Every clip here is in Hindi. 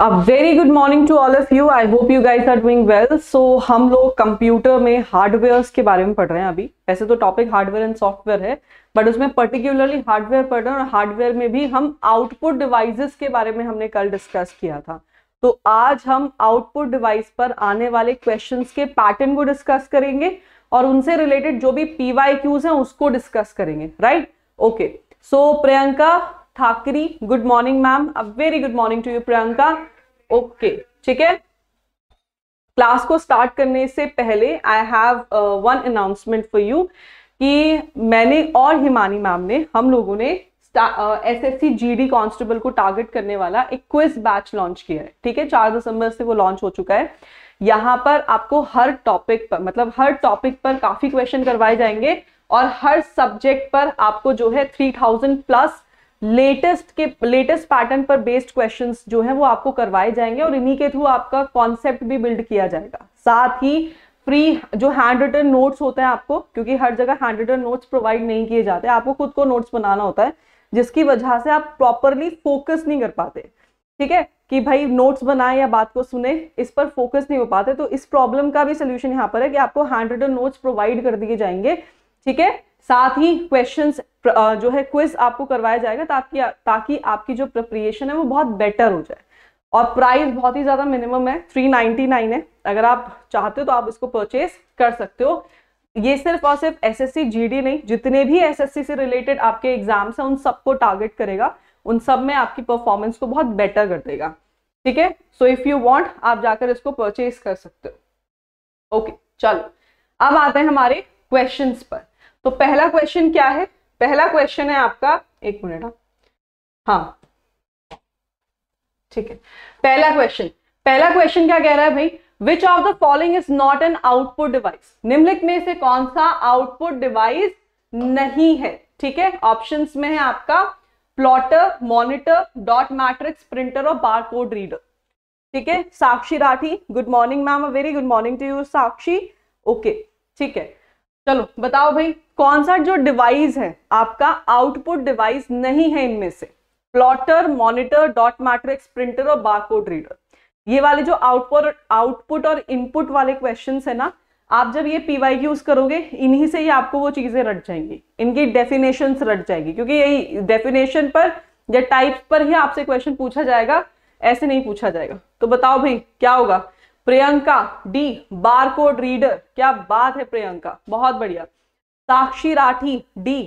A very good morning to all of you I hope you guys are doing well so हम लोग कंप्यूटर में हार्डवेयर्स के बारे में पढ़ रहे हैं अभी वैसे तो टॉपिक हार्डवेयर एंड सॉफ्टवेयर है बट उसमें पर्टिकुलरली हार्डवेयर पढ़ रहे हैं और हार्डवेयर में भी हम आउटपुट डिवाइसेस के बारे में हमने कल डिस्कस किया था तो आज हम आउटपुट डिवाइस पर आने वाले क्वेश्चन के पैटर्न को डिस्कस करेंगे और उनसे रिलेटेड जो भी पीवाई क्यूज हैं उसको डिस्कस करेंगे right okay so Priyanka Thakri good morning ma'am a very good morning to you Priyanka okay ठीक है क्लास को स्टार्ट करने से पहले I have one announcement for you कि मैंने और हिमानी मैम ने हम लोगों ने S S C G D constable को टारगेट करने वाला एक क्विज बैच लॉन्च किया है ठीक है चार दिसंबर से वो लॉन्च हो चुका है यहाँ पर आपको हर टॉपिक पर मतलब हर टॉपिक पर काफी क्वेश्चन करवाए जाएंगे और हर सब्जेक्ट पर आपको जो है थ्री थाउजेंड प्लस लेटेस्ट के लेटेस्ट पैटर्न पर बेस्ड क्वेश्चंस जो है वो आपको करवाए जाएंगे और इन्हीं के थ्रू आपका कॉन्सेप्ट भी बिल्ड किया जाएगा साथ ही फ्री जो हैंड रिटन नोट्स होते हैं आपको क्योंकि हर जगह हैंड रिटन नोट्स प्रोवाइड नहीं किए जाते आपको खुद को नोट्स बनाना होता है जिसकी वजह से आप प्रॉपरली फोकस नहीं कर पाते ठीक है कि भाई नोट्स बनाए या बात को सुने इस पर फोकस नहीं हो पाते तो इस प्रॉब्लम का भी सोल्यूशन यहाँ पर है कि आपको हैंड रिटन नोट्स प्रोवाइड कर दिए जाएंगे ठीक है साथ ही क्वेश्चंस जो है क्विज आपको करवाया जाएगा ताकि ताकि आपकी जो प्रिपरेशन है वो बहुत बेटर हो जाए और प्राइस बहुत ही ज़्यादा मिनिमम है थ्री नाइन्टी नाइन है अगर आप चाहते हो तो आप इसको परचेज कर सकते हो ये सिर्फ और सिर्फ एस एस नहीं जितने भी एस से रिलेटेड आपके एग्जाम्स हैं उन सबको टारगेट करेगा उन सब में आपकी परफॉर्मेंस को बहुत बेटर कर देगा ठीक है सो इफ यू वॉन्ट आप जाकर इसको परचेज कर सकते हो ओके okay, चलो अब आते हैं हमारे क्वेश्चंस पर तो पहला क्वेश्चन क्या है पहला क्वेश्चन है आपका एक मिनट हाँ।, हाँ ठीक है पहला क्वेश्चन पहला क्वेश्चन क्या कह रहा है भाई which of the following is not an output device निम्नलिखित में से कौन सा आउटपुट डिवाइस नहीं है ठीक है ऑप्शन में है आपका plotter monitor dot matrix printer और बारकोड रीडर ठीक है Sakshi Rathi good morning ma'am a very good morning to you Sakshi okay ठीक है चलो बताओ भाई कौन सा जो डिवाइस है आपका आउटपुट डिवाइस नहीं है इनमें से plotter monitor dot matrix printer और बारकोड रीडर ये वाले जो आउटपुट आउटपुट और इनपुट वाले क्वेश्चन है ना आप जब ये पीवाई यूज करोगे इन्हीं से ही आपको वो चीजें रट जाएंगी इनकी डेफिनेशन रट जाएगी क्योंकि यही डेफिनेशन पर या टाइप पर ही आपसे क्वेश्चन पूछा जाएगा ऐसे नहीं पूछा जाएगा तो बताओ भाई क्या होगा प्रियंका डी बारकोड रीडर क्या बात है प्रियंका बहुत बढ़िया Sakshi Rathi D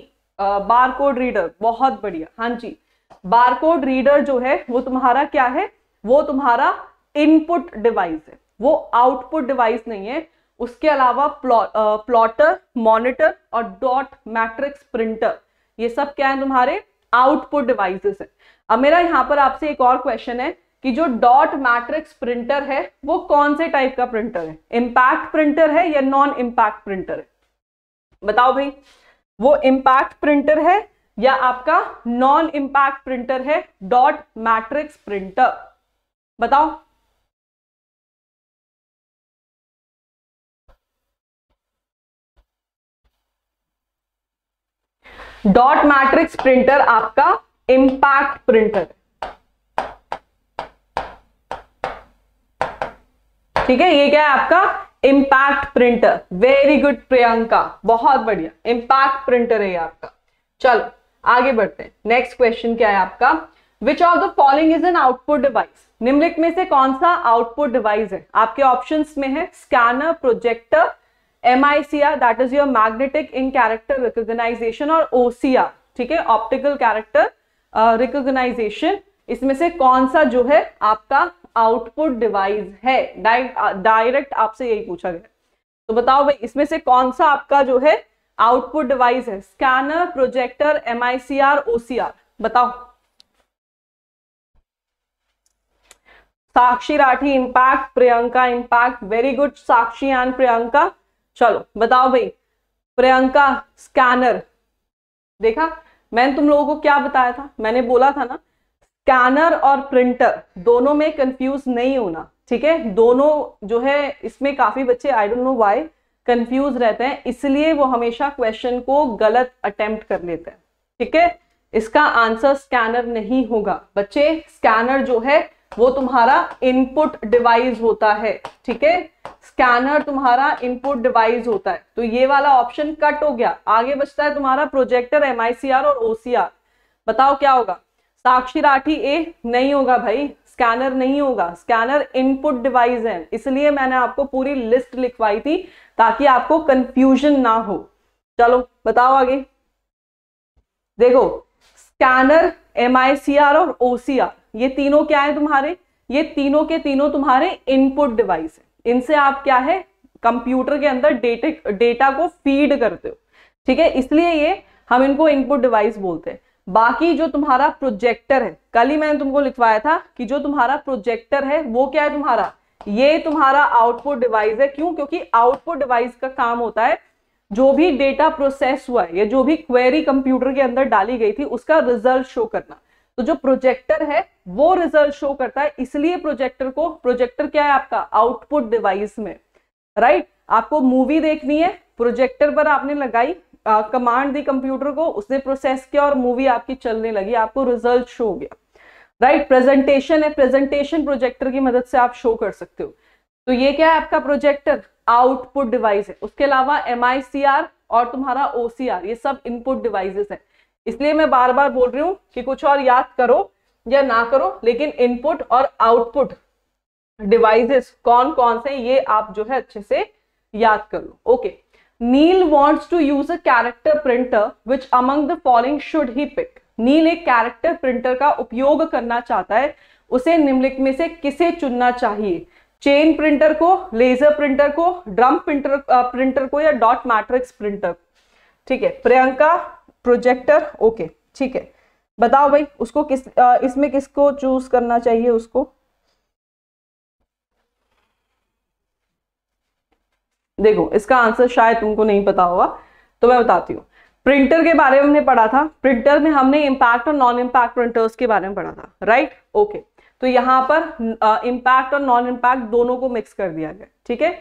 bar code reader बहुत बढ़िया हाँ जी बार कोड रीडर जो है वो तुम्हारा क्या है वो तुम्हारा इनपुट डिवाइस है वो आउटपुट डिवाइस नहीं है उसके अलावा प्लॉटर मॉनिटर और डॉट मैट्रिक्स प्रिंटर ये सब क्या है तुम्हारे आउटपुट डिवाइसेस है अब मेरा यहाँ पर आपसे एक और क्वेश्चन है कि जो डॉट मैट्रिक्स प्रिंटर है वो कौन से टाइप का प्रिंटर है इम्पैक्ट प्रिंटर है या नॉन इम्पैक्ट प्रिंटर है बताओ भाई वो इम्पैक्ट प्रिंटर है या आपका नॉन इम्पैक्ट प्रिंटर है डॉट मैट्रिक्स प्रिंटर बताओ डॉट मैट्रिक्स प्रिंटर आपका इम्पैक्ट प्रिंटर ठीक है ये क्या है आपका impact printer very good Priyanka बहुत बढ़िया इंपैक्ट प्रिंटर है आपका चलो आगे बढ़ते हैं नेक्स्ट क्वेश्चन क्या है आपका which of the following is an output device निम्नलिखित में से कौन सा आउटपुट डिवाइस है आपके ऑप्शन में है scanner projector M I C R that is your magnetic in character recognition और ओसीआर ठीक है ऑप्टिकल कैरेक्टर रिकोगनाइजेशन इसमें से कौन सा जो है आपका आउटपुट डिवाइस है डायरेक्ट आपसे यही पूछा गया तो बताओ भाई इसमें से कौन सा आपका जो है आउटपुट डिवाइस है scanner projector M I C R OCR बताओ Sakshi Rathi impact Priyanka impact very good Sakshi and Priyanka चलो बताओ भाई प्रियंका स्कैनर देखा मैंने तुम लोगों को क्या बताया था मैंने बोला था ना स्कैनर और प्रिंटर दोनों में कंफ्यूज नहीं होना ठीक है दोनों जो है इसमें काफी बच्चे I don't know why confuse रहते हैं इसलिए वो हमेशा क्वेश्चन को गलत अटेम्प्ट कर लेते हैं ठीक है इसका आंसर स्कैनर नहीं होगा बच्चे स्कैनर जो है वो तुम्हारा इनपुट डिवाइस होता है ठीक है स्कैनर तुम्हारा इनपुट डिवाइस होता है तो ये वाला ऑप्शन कट हो गया आगे बचता है तुम्हारा प्रोजेक्टर एमआईसीआर और ओसीआर बताओ क्या होगा साक्षी राठी ए नहीं होगा भाई स्कैनर नहीं होगा स्कैनर इनपुट डिवाइस है इसलिए मैंने आपको पूरी लिस्ट लिखवाई थी ताकि आपको कंफ्यूजन ना हो चलो बताओ आगे देखो स्कैनर एम और ओसीआर ये तीनों क्या है तुम्हारे ये तीनों के तीनों तुम्हारे इनपुट डिवाइस है इनसे आप क्या है कंप्यूटर के अंदर डेटे डेटा को फीड करते हो ठीक है इसलिए ये हम इनको इनपुट डिवाइस बोलते हैं बाकी जो तुम्हारा प्रोजेक्टर है कल ही मैंने तुमको लिखवाया था कि जो तुम्हारा प्रोजेक्टर है वो क्या है तुम्हारा ये तुम्हारा आउटपुट डिवाइस है क्यों क्योंकि आउटपुट डिवाइस का काम होता है जो भी डेटा प्रोसेस हुआ है या जो भी क्वेरी कंप्यूटर के अंदर डाली गई थी उसका रिजल्ट शो करना तो जो प्रोजेक्टर है वो रिजल्ट शो करता है इसलिए प्रोजेक्टर को प्रोजेक्टर क्या है आपका आउटपुट डिवाइस में राइट right? आपको मूवी देखनी है प्रोजेक्टर पर आपने लगाई कमांड दी कंप्यूटर को उसने प्रोसेस किया और मूवी आपकी चलने लगी आपको रिजल्ट शो हो गया राइट right? प्रेजेंटेशन है प्रेजेंटेशन प्रोजेक्टर की मदद से आप शो कर सकते हो तो ये क्या है आपका प्रोजेक्टर आउटपुट डिवाइस है उसके अलावा एम और तुम्हारा ओ ये सब इनपुट डिवाइसेस है इसलिए मैं बार बार बोल रही हूँ कि कुछ और याद करो या ना करो लेकिन इनपुट और आउटपुट डिवाइसेस कौन कौन से ये आप जो है अच्छे से याद कर लो okay okay. Neel wants to use a character printer which among the following should he pick Neel एक कैरेक्टर प्रिंटर का उपयोग करना चाहता है उसे निम्नलिखित में से किसे चुनना चाहिए चेन प्रिंटर को लेजर प्रिंटर को ड्रम प्रिंटर प्रिंटर को या डॉट मैट्रिक्स प्रिंटर ठीक है प्रियंका प्रोजेक्टर ओके ठीक है बताओ भाई उसको किस इसमें किसको चूज करना चाहिए उसको देखो इसका आंसर शायद तुमको नहीं पता होगा तो मैं बताती हूँ प्रिंटर के बारे में हमने पढ़ा था प्रिंटर में हमने इम्पैक्ट और नॉन इम्पैक्ट प्रिंटर्स के बारे में पढ़ा था राइट ओके तो यहाँ पर इम्पैक्ट uh, और नॉन इम्पैक्ट दोनों को मिक्स कर दिया गया ठीक है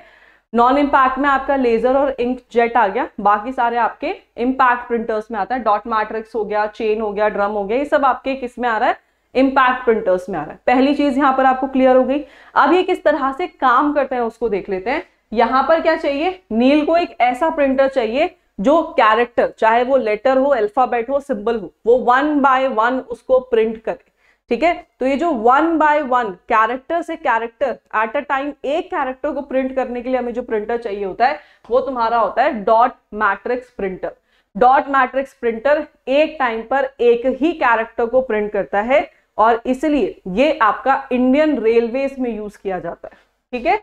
नॉन इम्पैक्ट में आपका लेजर और इंक जेट आ गया बाकी सारे आपके इम्पैक्ट प्रिंटर्स में आता है डॉट मैट्रिक्स हो गया चेन हो गया ड्रम हो गया ये सब आपके किस में आ रहा है इम्पैक्ट प्रिंटर्स में आ रहा है पहली चीज यहाँ पर आपको क्लियर हो गई अब ये किस तरह से काम करते हैं उसको देख लेते हैं यहां पर क्या चाहिए नील को एक ऐसा प्रिंटर चाहिए जो कैरेक्टर चाहे वो लेटर हो अल्फाबेट हो सिंबल हो वो वन बाय वन उसको प्रिंट करे ठीक है तो ये जो वन बाय वन कैरेक्टर से कैरेक्टर एट अ टाइम एक कैरेक्टर को प्रिंट करने के लिए हमें जो प्रिंटर चाहिए होता है वो तुम्हारा होता है dot matrix printer dot matrix printer एक टाइम पर एक ही कैरेक्टर को प्रिंट करता है और इसलिए ये आपका इंडियन रेलवेज में यूज किया जाता है ठीक है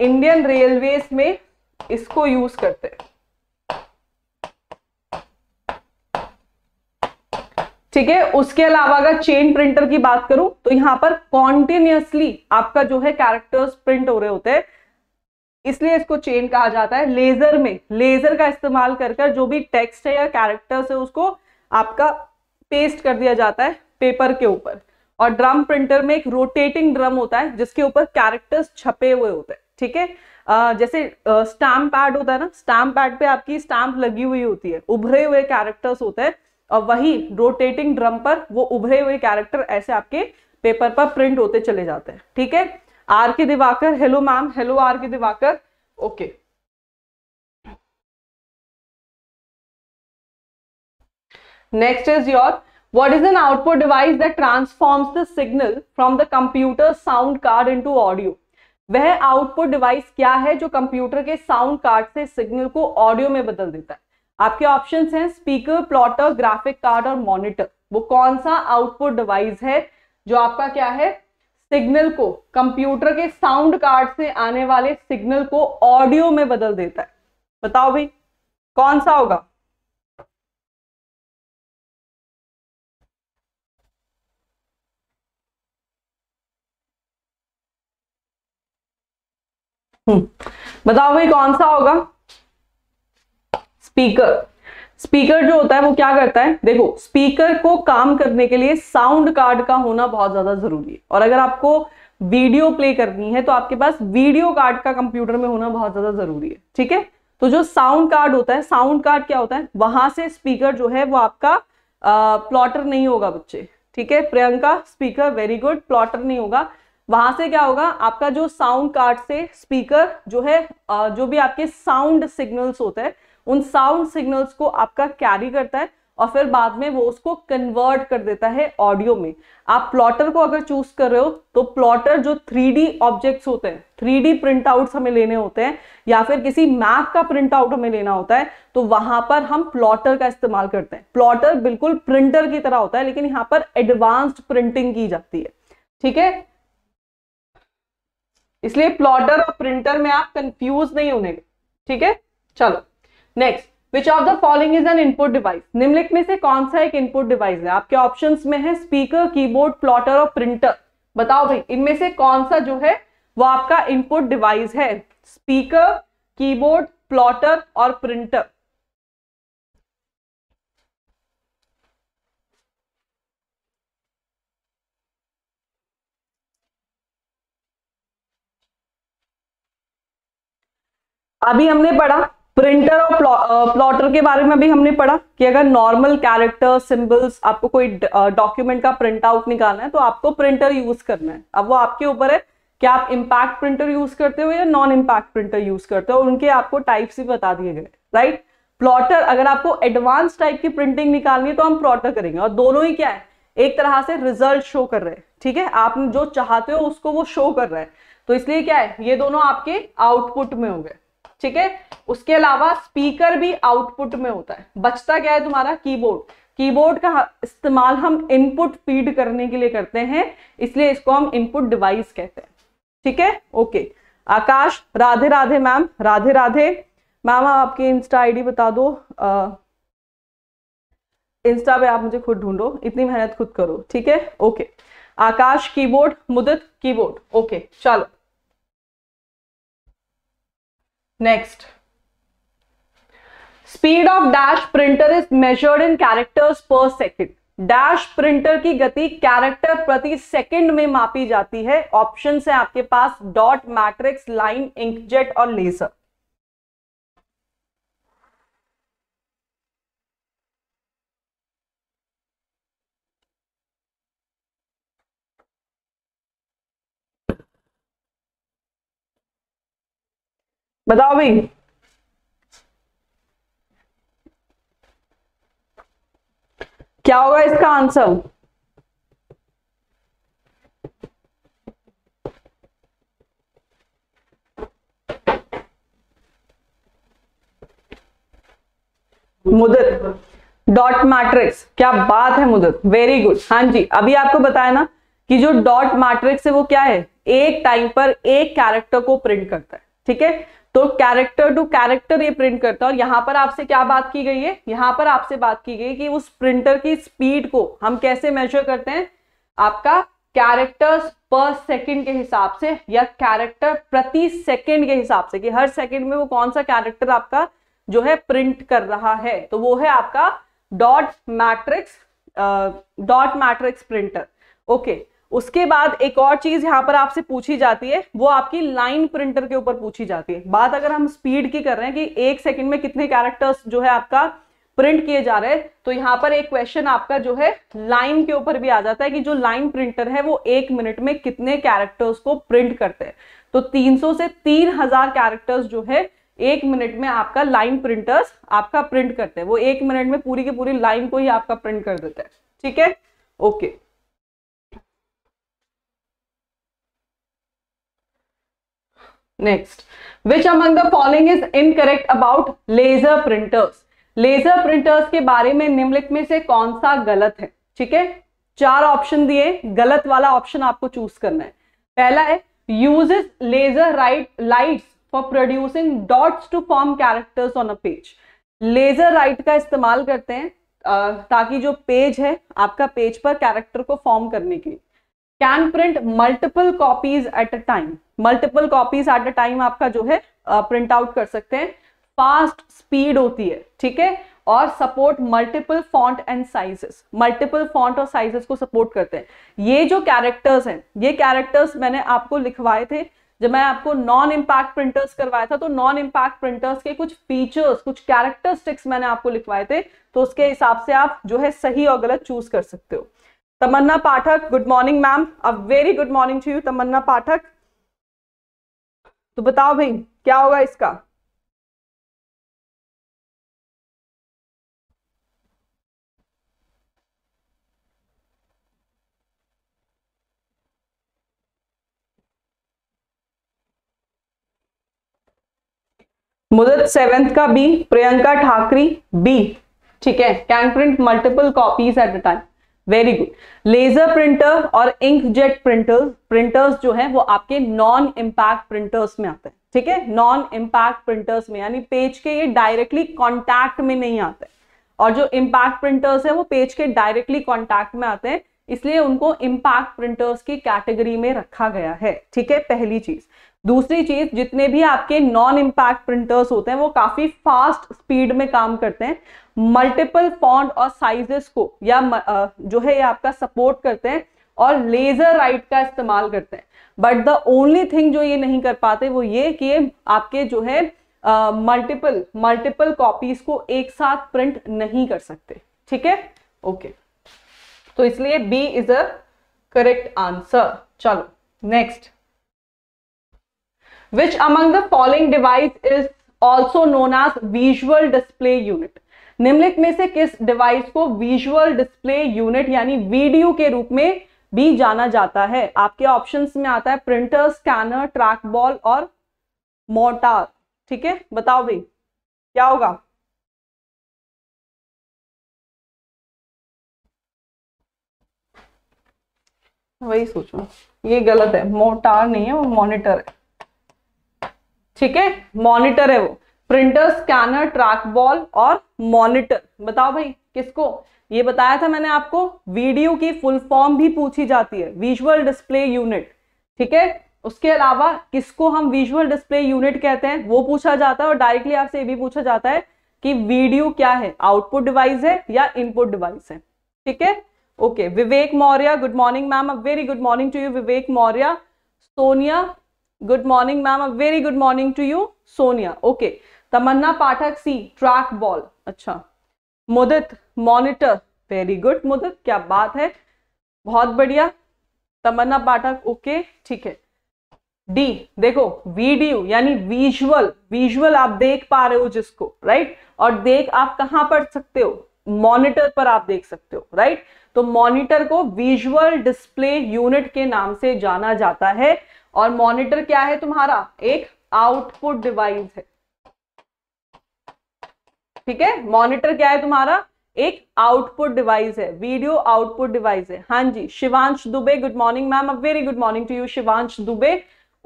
इंडियन रेलवेज में इसको यूज करते हैं ठीक है उसके अलावा अगर चेन प्रिंटर की बात करूं तो यहां पर कॉन्टिन्यूसली आपका जो है कैरेक्टर्स प्रिंट हो रहे होते हैं इसलिए इसको चेन कहा जाता है लेजर में लेजर का इस्तेमाल कर जो भी टेक्स्ट है या कैरेक्टर्स है उसको आपका पेस्ट कर दिया जाता है पेपर के ऊपर और ड्रम प्रिंटर में एक रोटेटिंग ड्रम होता है जिसके ऊपर कैरेक्टर्स छपे हुए होते हैं ठीक है जैसे स्टाम्प पैड होता है ना स्टाम्प पैड पे आपकी स्टाम्प लगी हुई होती है उभरे हुए कैरेक्टर्स होते हैं और वही रोटेटिंग ड्रम पर वो उभरे हुए कैरेक्टर ऐसे आपके पेपर पर प्रिंट होते चले जाते हैं ठीक है R K Diwakar hello ma'am hello R K Diwakar okay next is your is an output device that that the signal from the computer sound sound into audio वह आउटपुट डिवाइस क्या है जो कंप्यूटर के साउंड कार्ड से सिग्नल को ऑडियो में बदल देता है आपके ऑप्शन हैं स्पीकर प्लॉटर ग्राफिक कार्ड और मॉनिटर वो कौन सा आउटपुट डिवाइस है जो आपका क्या है सिग्नल को कंप्यूटर के साउंड कार्ड से आने वाले सिग्नल को ऑडियो में बदल देता है बताओ भाई कौन सा होगा हम्म। बताओ भाई कौन सा होगा स्पीकर स्पीकर जो होता है वो क्या करता है देखो स्पीकर को काम करने के लिए साउंड कार्ड का होना बहुत ज्यादा जरूरी है और अगर आपको वीडियो प्ले करनी है तो आपके पास वीडियो कार्ड का कंप्यूटर में होना बहुत ज्यादा जरूरी है ठीक है तो जो साउंड कार्ड होता है साउंड कार्ड क्या होता है वहां से स्पीकर जो है वो आपका प्लॉटर नहीं होगा बच्चे ठीक है Priyanka speaker very good plotter नहीं होगा वहां से क्या होगा आपका जो साउंड कार्ड से स्पीकर जो है जो भी आपके साउंड सिग्नल्स होते हैं उन साउंड सिग्नल्स को आपका कैरी करता है और फिर बाद में वो उसको कन्वर्ट कर देता है ऑडियो में आप प्लॉटर को अगर चूज कर रहे हो तो प्लॉटर जो 3D ऑब्जेक्ट्स होते हैं 3D प्रिंट आउट्स हमें लेने होते हैं या फिर किसी मैप का प्रिंट आउट हमें लेना होता है तो वहां पर हम प्लॉटर का इस्तेमाल करते हैं प्लॉटर बिल्कुल प्रिंटर की तरह होता है लेकिन यहाँ पर एडवांस्ड प्रिंटिंग की जाती है ठीक है इसलिए प्लॉटर और प्रिंटर में आप कंफ्यूज नहीं होने ठीक है चलो next which of the following is an input device निम्नलिखित में से कौन सा एक इनपुट डिवाइस है आपके ऑप्शंस में है स्पीकर कीबोर्ड प्लॉटर और प्रिंटर बताओ भाई इनमें से कौन सा जो है वो आपका इनपुट डिवाइस है स्पीकर कीबोर्ड प्लॉटर और प्रिंटर अभी हमने पढ़ा प्रिंटर और प्लॉटर के बारे में भी हमने पढ़ा कि अगर नॉर्मल कैरेक्टर सिंबल्स आपको कोई डॉक्यूमेंट का प्रिंट आउट निकालना है तो आपको प्रिंटर यूज करना है अब वो आपके ऊपर है कि आप इम्पैक्ट प्रिंटर यूज करते हो या नॉन इम्पैक्ट प्रिंटर यूज करते हो उनके आपको टाइप्स भी बता दिए गए राइट प्लॉटर अगर आपको एडवांस टाइप की प्रिंटिंग निकालनी है तो हम प्लॉटर करेंगे और दोनों ही क्या है एक तरह से रिजल्ट शो कर रहे हैं ठीक है आप जो चाहते हो उसको वो शो कर रहे हैं तो इसलिए क्या है ये दोनों आपके आउटपुट में हो गए ठीक है उसके अलावा स्पीकर भी आउटपुट में होता है बचता क्या है तुम्हारा कीबोर्ड कीबोर्ड का इस्तेमाल हम इनपुट फीड करने के लिए करते हैं इसलिए इसको हम इनपुट डिवाइस कहते हैं ठीक है okay Akash Radhe Radhe ma'am Radhe Radhe ma'am आप आपकी इंस्टा आईडी बता दो आ, इंस्टा पे आप मुझे खुद ढूंढो इतनी मेहनत खुद करो ठीक है ओके आकाश कीबोर्ड मुदत कीबोर्ड ओके चलो next speed of dash printer is measured in characters per second dash printer की गति कैरेक्टर प्रति सेकंड में मापी जाती है ऑप्शन है आपके पास डॉट मैट्रिक्स लाइन इंकजेट और लेजर बताओ भाई क्या होगा इसका आंसर मुदत डॉट मैट्रिक्स क्या बात है मुदत वेरी गुड हां जी अभी आपको बताया ना कि जो डॉट मैट्रिक्स है वो क्या है एक टाइम पर एक कैरेक्टर को प्रिंट करता है ठीक है तो कैरेक्टर टू कैरेक्टर ये प्रिंट करता है और यहां पर आपसे क्या बात की गई है यहां पर आपसे बात की गई कि उस प्रिंटर की स्पीड को हम कैसे मेजर करते हैं आपका कैरेक्टर्स पर सेकंड के हिसाब से या कैरेक्टर प्रति सेकंड के हिसाब से कि हर सेकंड में वो कौन सा कैरेक्टर आपका जो है प्रिंट कर रहा है तो वो है आपका dot matrix dot matrix printer okay उसके बाद एक और चीज यहां पर आपसे पूछी जाती है वो आपकी लाइन प्रिंटर के ऊपर पूछी जाती है बात अगर हम स्पीड की कर रहे हैं कि एक सेकंड में कितने कैरेक्टर्स जो है आपका प्रिंट किए जा रहे हैं तो यहाँ पर एक क्वेश्चन आपका जो है लाइन के ऊपर भी आ जाता है कि जो लाइन प्रिंटर है वो एक मिनट में कितने कैरेक्टर्स को प्रिंट करते हैं तो तीन से तीन कैरेक्टर्स जो है एक मिनट में आपका लाइन प्रिंटर्स आपका प्रिंट करते हैं वो एक मिनट में पूरी की पूरी लाइन को ही आपका प्रिंट कर देते हैं ठीक है okay Next, which among the following is incorrect about laser printers laser printers के बारे में निम्नलिखित में से कौन सा गलत है ठीक है चार ऑप्शन दिए गलत वाला ऑप्शन आपको चूज करना है पहला है uses laser light lights for producing dots to form characters on a page laser light का इस्तेमाल करते हैं ताकि जो पेज है आपका पेज पर कैरेक्टर को फॉर्म करने के लिए can print multiple copies at a time multiple copies at a time आपका जो है प्रिंट आउट कर सकते हैं फास्ट स्पीड होती है ठीक है और support multiple font and sizes multiple font और साइजेस को सपोर्ट करते हैं ये जो कैरेक्टर्स हैं ये कैरेक्टर्स मैंने आपको लिखवाए थे जब मैं आपको नॉन इम्पैक्ट प्रिंटर्स करवाया था तो नॉन इम्पैक्ट प्रिंटर्स के कुछ फीचर्स कुछ कैरेक्टरिस्टिक्स मैंने आपको लिखवाए थे तो उसके हिसाब से आप जो है सही और गलत चूज कर सकते हो Tamanna Pathak good morning ma'am a very good morning to you Tamanna Pathak तो बताओ भाई क्या होगा इसका मुदत सेवेंथ का बी प्रियंका ठाकरी बी ठीक है can print multiple copies at the time very good laser printer और इंक जेट प्रिंटर प्रिंटर्स जो है वो आपके नॉन इम्पैक्ट प्रिंटर्स में आते हैं ठीक है नॉन इम्पैक्ट प्रिंटर्स में यानी पेज के ये डायरेक्टली कॉन्टैक्ट में नहीं आते और जो इम्पैक्ट प्रिंटर्स है वो पेज के डायरेक्टली कॉन्टैक्ट में आते हैं इसलिए उनको इम्पैक्ट प्रिंटर्स की कैटेगरी में रखा गया है ठीक है पहली चीज दूसरी चीज जितने भी आपके नॉन इम्पैक्ट प्रिंटर्स होते हैं वो काफी फास्ट स्पीड में काम करते हैं मल्टीपल फॉन्ट और साइजेस को या जो है ये आपका सपोर्ट करते हैं और लेजर राइट का इस्तेमाल करते हैं बट द ओनली थिंग जो ये नहीं कर पाते वो ये कि आपके जो है मल्टीपल मल्टीपल कॉपीज को एक साथ प्रिंट नहीं कर सकते ठीक है ओके तो इसलिए B is a correct answer चलो next which among the following device is also known as visual display unit निम्नलिखित में से किस डिवाइस को विजुअल डिस्प्ले यूनिट यानी वीडियो के रूप में भी जाना जाता है आपके ऑप्शंस में आता है प्रिंटर स्कैनर ट्रैक बॉल और मोटार ठीक है बताओ भाई क्या होगा वही सोचो ये गलत है मोटार नहीं है वो मॉनिटर है ठीक है मॉनिटर है वो प्रिंटर स्कैनर ट्रैक बॉल और मॉनिटर बताओ भाई किसको ये बताया था मैंने आपको वीडियो की फुल फॉर्म भी पूछी जाती है विजुअल डिस्प्ले यूनिट ठीक है उसके अलावा किसको हम विजुअल डिस्प्ले यूनिट कहते हैं वो पूछा जाता है और डायरेक्टली आपसे ये भी पूछा जाता है कि वीडियो क्या है आउटपुट डिवाइस है या इनपुट डिवाइस है ठीक है okay Vivek Maurya good morning ma'am a very good morning to you Vivek Maurya Sonia good morning ma'am a very good morning to you sonia okay tamanna pathak c track ball acha mudit monitor very good mudit kya baat hai बहुत बढ़िया तमन्ना पाठक ओके ठीक है डी देखो वीडियो यानी विजुअल विजुअल आप देख पा रहे हो जिसको राइट और देख आप कहाँ पढ़ सकते हो मॉनिटर पर आप देख सकते हो राइट तो मॉनिटर को विजुअल डिस्प्ले यूनिट के नाम से जाना जाता है और मॉनिटर क्या है तुम्हारा एक आउटपुट डिवाइस है ठीक है मॉनिटर क्या है तुम्हारा एक आउटपुट डिवाइस है वीडियो आउटपुट डिवाइस है हां जी Shivansh Dubey good morning ma'am a very good morning to you Shivansh Dubey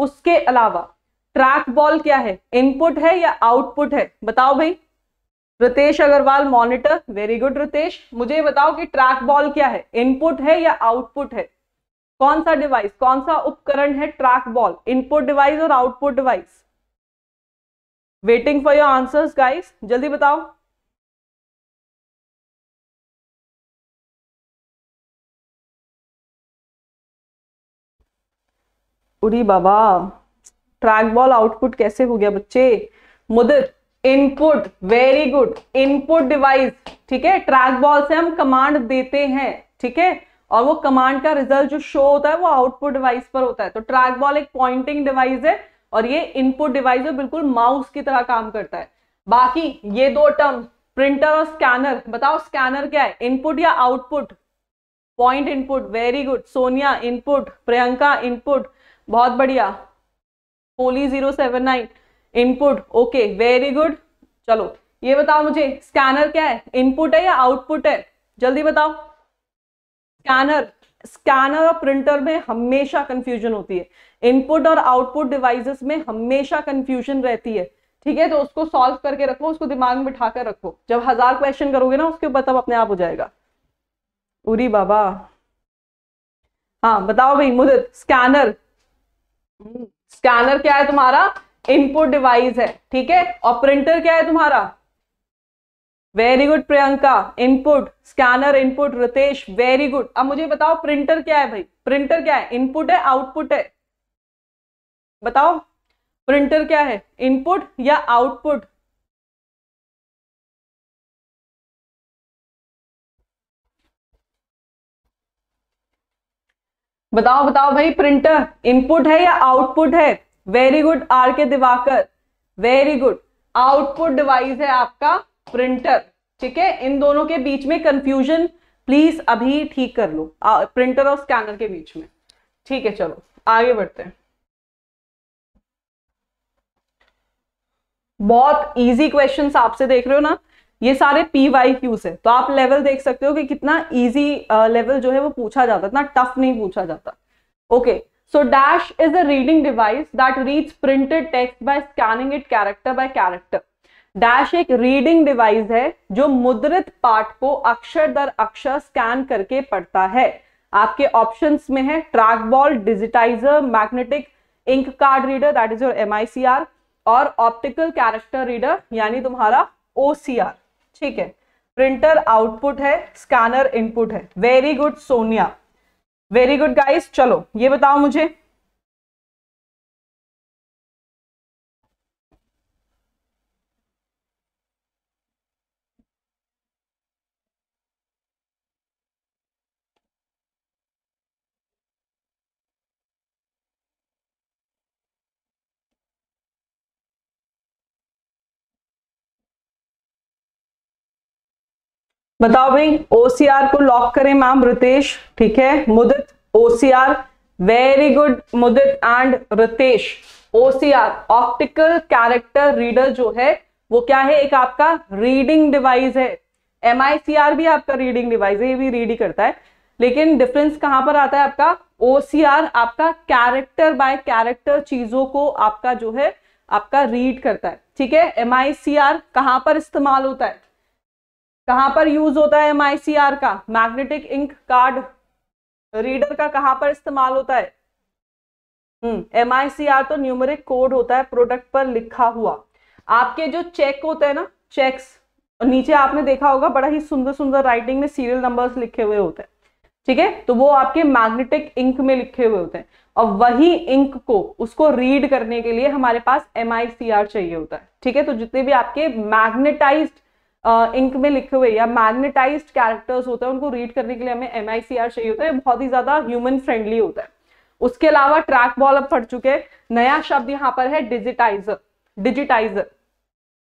उसके अलावा ट्रैक बॉल क्या है इनपुट है या आउटपुट है बताओ भाई Ritesh Agarwal monitor very good Ritesh मुझे बताओ कि ट्रैक बॉल क्या है इनपुट है या आउटपुट है कौन सा डिवाइस कौन सा उपकरण है ट्रैक बॉल इनपुट डिवाइस और output device waiting for your answers guys जल्दी बताओ उड़ी बाबा ट्रैक बॉल आउटपुट कैसे हो गया बच्चे Mudit input very good input device ठीक है ट्रैक बॉल से हम कमांड देते हैं ठीक है और वो कमांड का रिजल्ट जो शो होता है वो आउटपुट डिवाइस पर होता है तो ट्रैक बॉल एक पॉइंटिंग डिवाइस है और ये इनपुट डिवाइस है बिल्कुल माउस की तरह काम करता है बाकी ये दो टर्म प्रिंटर और स्कैनर बताओ स्कैनर क्या है इनपुट या output point input very good Sonia input Priyanka input बहुत बढ़िया Poli zero seven nine input okay very good चलो ये बताओ मुझे स्कैनर क्या है इनपुट है या आउटपुट है जल्दी बताओ स्कैनर स्कैनर और प्रिंटर में हमेशा कंफ्यूजन होती है इनपुट और आउटपुट डिवाइसेस में हमेशा कंफ्यूजन रहती है ठीक है तो उसको सॉल्व करके रखो उसको दिमाग में बिठा कर रखो जब हजार क्वेश्चन करोगे ना उसके ऊपर तब अपने आप हो जाएगा उरी बाबा हाँ बताओ भाई मुदित स्कैनर हम्म, स्कैनर क्या है तुम्हारा इनपुट डिवाइस है ठीक है और प्रिंटर क्या है तुम्हारा very good Priyanka input scanner input Ritesh very good अब मुझे बताओ प्रिंटर क्या है भाई प्रिंटर क्या है इनपुट है आउटपुट है बताओ प्रिंटर क्या है इनपुट या आउटपुट बताओ बताओ भाई प्रिंटर इनपुट है या आउटपुट है very good R K Diwakar very good output device है आपका प्रिंटर ठीक है इन दोनों के बीच में कंफ्यूजन प्लीज अभी ठीक कर लो आ, प्रिंटर और स्कैनर के बीच में ठीक है चलो आगे बढ़ते हैं बहुत इजी क्वेश्चंस आपसे देख रहे हो ना ये सारे पी वाई क्यूज है तो आप लेवल देख सकते हो कि कितना इजी लेवल जो है वो पूछा जाता इतना टफ नहीं पूछा जाता okay so dash is a reading device that reads printed text by scanning it character by character dash एक रीडिंग डिवाइस है जो मुद्रित पाठ को अक्षर दर अक्षर स्कैन करके पढ़ता है आपके ऑप्शंस में है track trackball digitizer magnetic ink card reader that is your M और ऑप्टिकल कैरेक्टर रीडर यानी तुम्हारा ओ ठीक है प्रिंटर आउटपुट है स्कैनर इनपुट है very good Sonia very good guys चलो ये बताओ मुझे बताओ भाई ओसीआर को लॉक करें मैम रितेश ठीक है Mudit OCR very good Mudit and Ritesh OCR optical character reader जो है वो क्या है एक आपका रीडिंग डिवाइस है एम भी आपका रीडिंग डिवाइस है ये भी रीड ही करता है लेकिन डिफरेंस कहां पर आता है आपका ओसीआर आपका कैरेक्टर बाय कैरेक्टर चीजों को आपका जो है आपका रीड करता है ठीक है एम आई सी आर कहां पर इस्तेमाल होता है कहां पर यूज होता है एमआईसीआर का मैग्नेटिक इंक कार्ड रीडर का कहां पर इस्तेमाल होता है एम आई सी आर तो न्यूमेरिक कोड होता है प्रोडक्ट पर लिखा हुआ आपके जो चेक होते हैं ना चेक्स नीचे आपने देखा होगा बड़ा ही सुंदर सुंदर राइटिंग में सीरियल नंबर्स लिखे हुए होते हैं ठीक है तो वो आपके मैग्नेटिक इंक में लिखे हुए होते हैं और वही इंक को उसको रीड करने के लिए हमारे पास एम चाहिए होता है ठीक है तो जितने भी आपके मैग्नेटाइज्ड इंक में लिखे हुए या मैग्नेटाइज कैरेक्टर्स होते हैं उनको रीड करने के लिए हमें एम चाहिए होता है बहुत ही ज़्यादा ह्यूमन फ्रेंडली होता है उसके अलावा ट्रैक बॉल अब पढ़ चुके हैं नया शब्द यहाँ पर है डिजिटाइजर डिजिटाइजर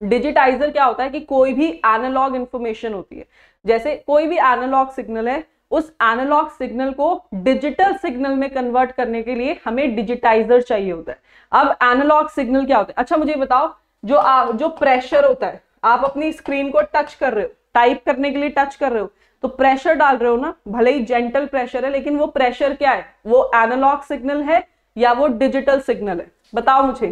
डिजिटाइजर क्या होता है कि कोई भी एनालॉग इन्फॉर्मेशन होती है जैसे कोई भी एनालॉग सिग्नल है उस एनालॉग सिग्नल को डिजिटल सिग्नल में कन्वर्ट करने के लिए हमें डिजिटाइजर चाहिए होता है अब एनालॉग सिग्नल क्या होता है अच्छा मुझे बताओ जो आ, जो प्रेशर होता है आप अपनी स्क्रीन को टच कर रहे हो टाइप करने के लिए टच कर रहे हो तो प्रेशर डाल रहे हो ना भले ही जेंटल प्रेशर है लेकिन वो प्रेशर क्या है वो एनालॉग सिग्नल है या वो डिजिटल सिग्नल है बताओ मुझे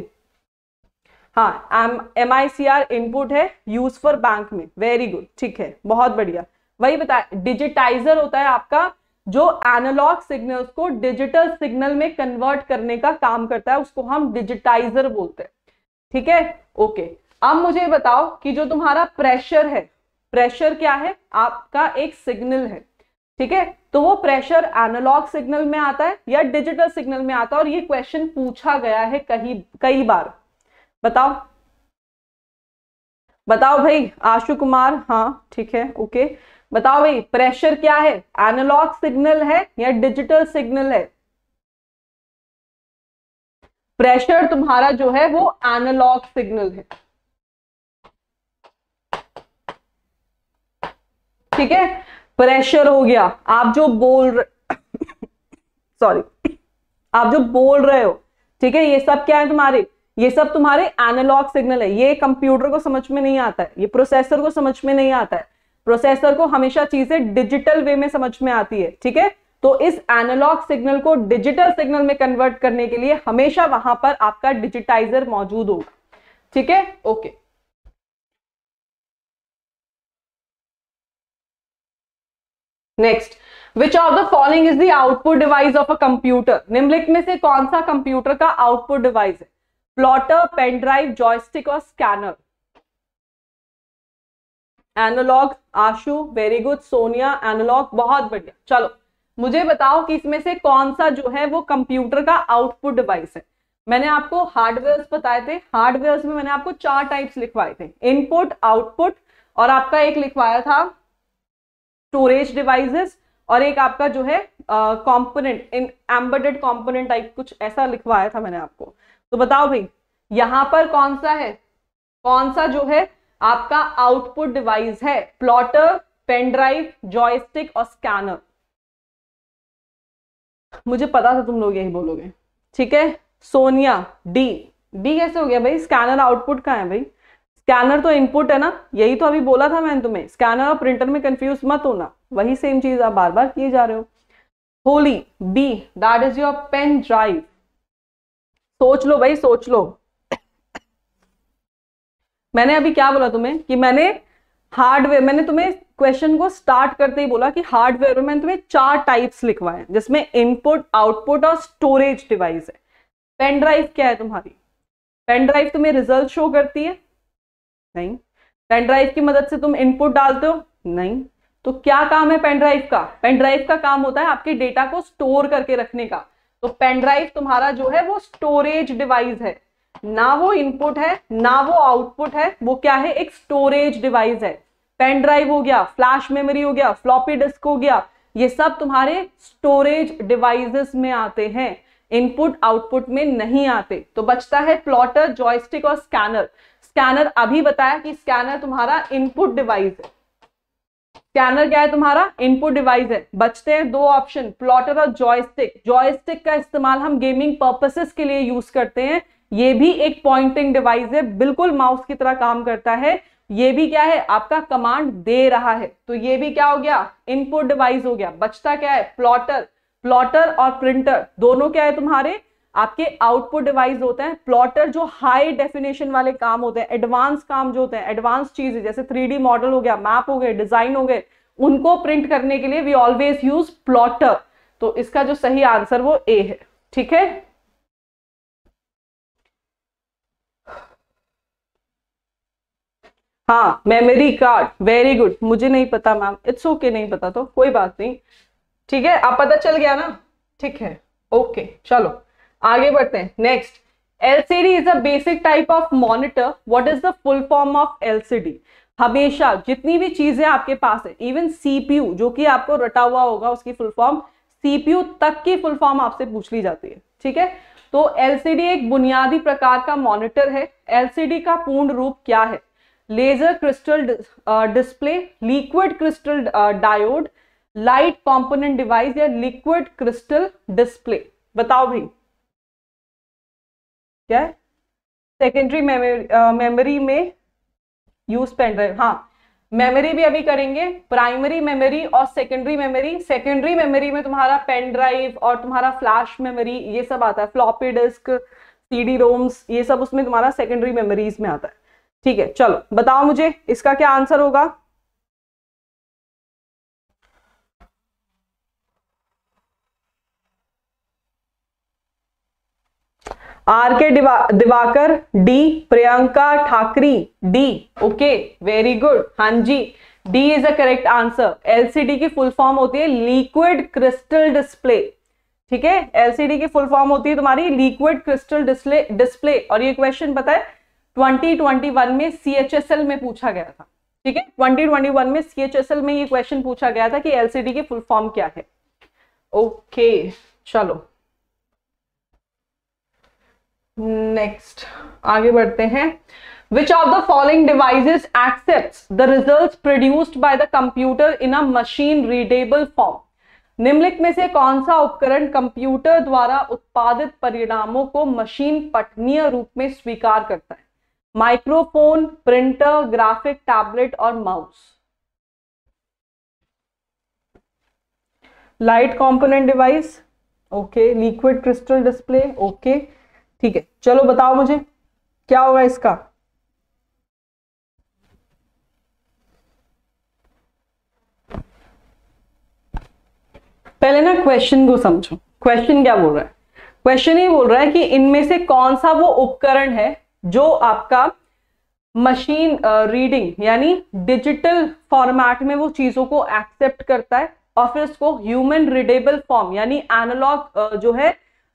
हाँ M I C R input है यूज फॉर बैंक में वेरी गुड ठीक है बहुत बढ़िया वही बताए डिजिटाइजर होता है आपका जो एनालॉग सिग्नल्स को डिजिटल सिग्नल में कन्वर्ट करने का काम करता है उसको हम डिजिटाइजर बोलते हैं ठीक है ओके अब मुझे बताओ कि जो तुम्हारा प्रेशर है प्रेशर क्या है आपका एक सिग्नल है ठीक है तो वो प्रेशर एनालॉग सिग्नल में आता है या डिजिटल सिग्नल में आता है और ये क्वेश्चन पूछा गया है कहीं कई बार बताओ बताओ भाई आशु कुमार हाँ ठीक है ओके बताओ भाई प्रेशर क्या है एनालॉग सिग्नल है या डिजिटल सिग्नल है प्रेशर तुम्हारा जो है वो एनालॉग सिग्नल है ठीक है प्रेशर हो गया आप जो बोल रहे सॉरी आप जो बोल रहे हो ठीक है ये सब क्या है तुम्हारे ये सब तुम्हारे एनालॉग सिग्नल है ये कंप्यूटर को समझ में नहीं आता है ये प्रोसेसर को समझ में नहीं आता है प्रोसेसर को हमेशा चीजें डिजिटल वे में समझ में आती है ठीक है तो इस एनालॉग सिग्नल को डिजिटल सिग्नल में कन्वर्ट करने के लिए हमेशा वहां पर आपका डिजिटाइजर मौजूद होगा ठीक है okay next which of the following is the output device of a computer निम्नलिखित में से कौन सा कंप्यूटर का आउटपुट डिवाइस है प्लॉटर पेन ड्राइव जॉयस्टिक और scanner analog Ashu very good Sonia analog बहुत बढ़िया चलो मुझे बताओ कि इसमें से कौन सा जो है वो कंप्यूटर का आउटपुट डिवाइस है मैंने आपको हार्डवेयर बताए थे हार्डवेयर में मैंने आपको चार टाइप्स लिखवाए थे इनपुट आउटपुट और आपका एक लिखवाया था स्टोरेज डिवाइसेस और एक आपका जो है component in embedded component type कुछ ऐसा लिखवाया था मैंने आपको तो बताओ भाई यहां पर कौन सा है कौन सा जो है आपका आउटपुट डिवाइस है प्लॉटर पेनड्राइव जॉयस्टिक और स्कैनर मुझे पता था तुम लोग यही बोलोगे ठीक है सोनिया डी डी कैसे हो गया भाई स्कैनर आउटपुट का है भाई स्कैनर तो इनपुट है ना यही तो अभी बोला था मैंने तुम्हें स्कैनर और प्रिंटर में कंफ्यूज मत होना वही सेम चीज आप बार बार किए जा रहे हो Holi B that is your pen drive सोच लो भाई सोच लो मैंने अभी क्या बोला तुम्हें कि मैंने हार्डवेयर मैंने तुम्हें क्वेश्चन को स्टार्ट करते ही बोला कि हार्डवेयर में मैंने तुम्हें चार टाइप्स लिखवाए जिसमें इनपुट आउटपुट और स्टोरेज डिवाइस है पेन ड्राइव क्या है तुम्हारी पेन ड्राइव तुम्हें रिजल्ट शो करती है नहीं पेन ड्राइव की मदद से तुम इनपुट डालते हो नहीं तो क्या काम है पेन ड्राइव का पेन ड्राइव का काम होता है आपके डेटा को स्टोर करके रखने का तो पेन ड्राइव तुम्हारा जो है वो स्टोरेज डिवाइस है ना वो इनपुट है ना वो आउटपुट है वो क्या है एक स्टोरेज डिवाइस है पेन ड्राइव हो गया फ्लैश मेमोरी हो गया फ्लॉपी डिस्क हो गया ये सब तुम्हारे स्टोरेज डिवाइसेस में आते हैं इनपुट आउटपुट में नहीं आते तो बचता है प्लॉटर जॉयस्टिक और स्कैनर स्कैनर अभी बताया कि स्कैनर तुम्हारा इनपुट डिवाइस है स्कैनर क्या है तुम्हारा इनपुट डिवाइस है बचते हैं दो ऑप्शन प्लॉटर और जॉयस्टिक जॉयस्टिक का इस्तेमाल हम गेमिंग पर्पसेस के लिए यूज करते हैं ये भी एक पॉइंटिंग डिवाइस है बिल्कुल माउस की तरह काम करता है ये भी क्या है आपका कमांड दे रहा है तो ये भी क्या हो गया इनपुट डिवाइस हो गया बचता क्या है प्लॉटर प्लॉटर और प्रिंटर दोनों क्या है तुम्हारे आपके आउटपुट डिवाइस होते हैं प्लॉटर जो हाई डेफिनेशन वाले काम होते हैं एडवांस काम जो होते हैं एडवांस चीज जैसे थ्री मॉडल हो गया मैप हो गए डिजाइन हो गए उनको प्रिंट करने के लिए वी ऑलवेज यूज प्लॉटर तो इसका जो सही आंसर वो ए है ठीक है हाँ मेमोरी कार्ड वेरी गुड मुझे नहीं पता मैम इट्स ओके नहीं पता तो कोई बात नहीं ठीक है आप पता चल गया ना ठीक है ओके okay, चलो आगे बढ़ते हैं next LCD is a basic type of monitor what is the full form of LCD हमेशा जितनी भी चीजें आपके पास है इवन सीपीयू जो कि आपको रटा हुआ होगा उसकी फुल फॉर्म सीपीयू तक की फुल फॉर्म आपसे पूछ ली जाती है ठीक है तो एलसीडी एक बुनियादी प्रकार का मॉनिटर है एलसीडी का पूर्ण रूप क्या है laser crystal display liquid crystal diode light component device या लिक्विड क्रिस्टल डिस्प्ले बताओ भाई क्या है सेकेंडरी मेमोरी uh, में यूज पेन ड्राइव हाँ मेमोरी भी अभी करेंगे प्राइमरी मेमोरी और सेकेंडरी मेमोरी सेकेंडरी मेमोरी में तुम्हारा पेन ड्राइव और तुम्हारा फ्लैश मेमोरी ये सब आता है फ्लॉपी डिस्क सीडी रोम्स ये सब उसमें तुम्हारा सेकेंडरी मेमोरीज में आता है ठीक है चलो बताओ मुझे इसका क्या आंसर होगा R K Diwa, Diwakar D Priyanka Thakri D okay very good हां जी D is a correct answer LCD की फुल फॉर्म होती है लिक्विड क्रिस्टल डिस्प्ले ठीक है एलसीडी की फुल फॉर्म होती है तुम्हारी लिक्विड क्रिस्टल डिस्प्ले डिस्प्ले और ये क्वेश्चन पता है 2021 में सीएचएसएल में पूछा गया था ठीक है 2021 में सीएचएसएल में ये क्वेश्चन पूछा गया था कि एलसीडी की फुल फॉर्म क्या है ओके okay, चलो नेक्स्ट आगे बढ़ते हैं which of the following devices accept the result produced by the computer in a machine readable form निम्नलिखित में से कौन सा उपकरण कंप्यूटर द्वारा उत्पादित परिणामों को मशीन पठनीय रूप में स्वीकार करता है माइक्रोफोन प्रिंटर ग्राफिक टैबलेट और mouse light component device okay liquid crystal display okay okay. ठीक है चलो बताओ मुझे क्या होगा इसका पहले ना क्वेश्चन को समझो क्वेश्चन क्या बोल रहा है क्वेश्चन ये बोल रहा है कि इनमें से कौन सा वो उपकरण है जो आपका मशीन रीडिंग uh, यानी डिजिटल फॉर्मेट में वो चीजों को एक्सेप्ट करता है और फिर उसको ह्यूमन रीडेबल फॉर्म यानी एनालॉग uh, जो है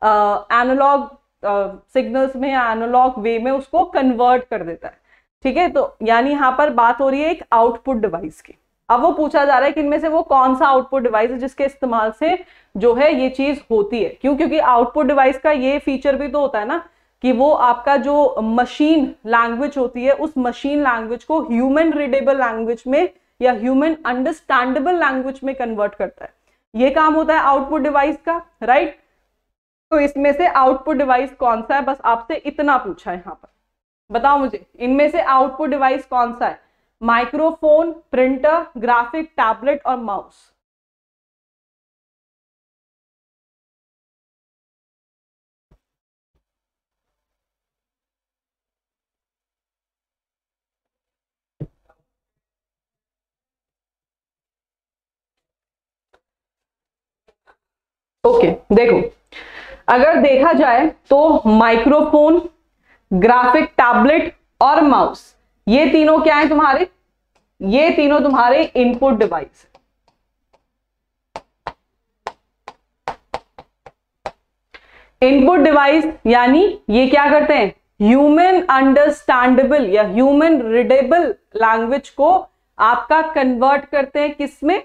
एनालॉग uh, सिग्नल्स में या एनोलॉग वे में उसको कन्वर्ट कर देता है ठीक है तो यानी यहाँ पर बात हो रही है एक आउटपुट डिवाइस की अब वो पूछा जा रहा है कि इनमें से वो कौन सा आउटपुट डिवाइस है जिसके इस्तेमाल से जो है ये चीज होती है क्यों क्योंकि आउटपुट डिवाइस का ये फीचर भी तो होता है ना कि वो आपका जो मशीन लैंग्वेज होती है उस मशीन लैंग्वेज को ह्यूमन रीडेबल लैंग्वेज में या ह्यूमन अंडरस्टैंडेबल लैंग्वेज में कन्वर्ट करता है ये काम होता है आउटपुट डिवाइस का राइट तो इसमें से आउटपुट डिवाइस कौन सा है बस आपसे इतना पूछा है यहाँ पर बताओ मुझे इनमें से आउटपुट डिवाइस कौन सा है माइक्रोफोन प्रिंटर ग्राफिक टैबलेट और माउस ओके okay, देखो अगर देखा जाए तो माइक्रोफोन ग्राफिक टैबलेट और माउस ये तीनों क्या है तुम्हारे ये तीनों तुम्हारे इनपुट डिवाइस इनपुट डिवाइस यानी ये क्या करते हैं ह्यूमन अंडरस्टैंडेबल या ह्यूमन रीडेबल लैंग्वेज को आपका कन्वर्ट करते हैं किसमें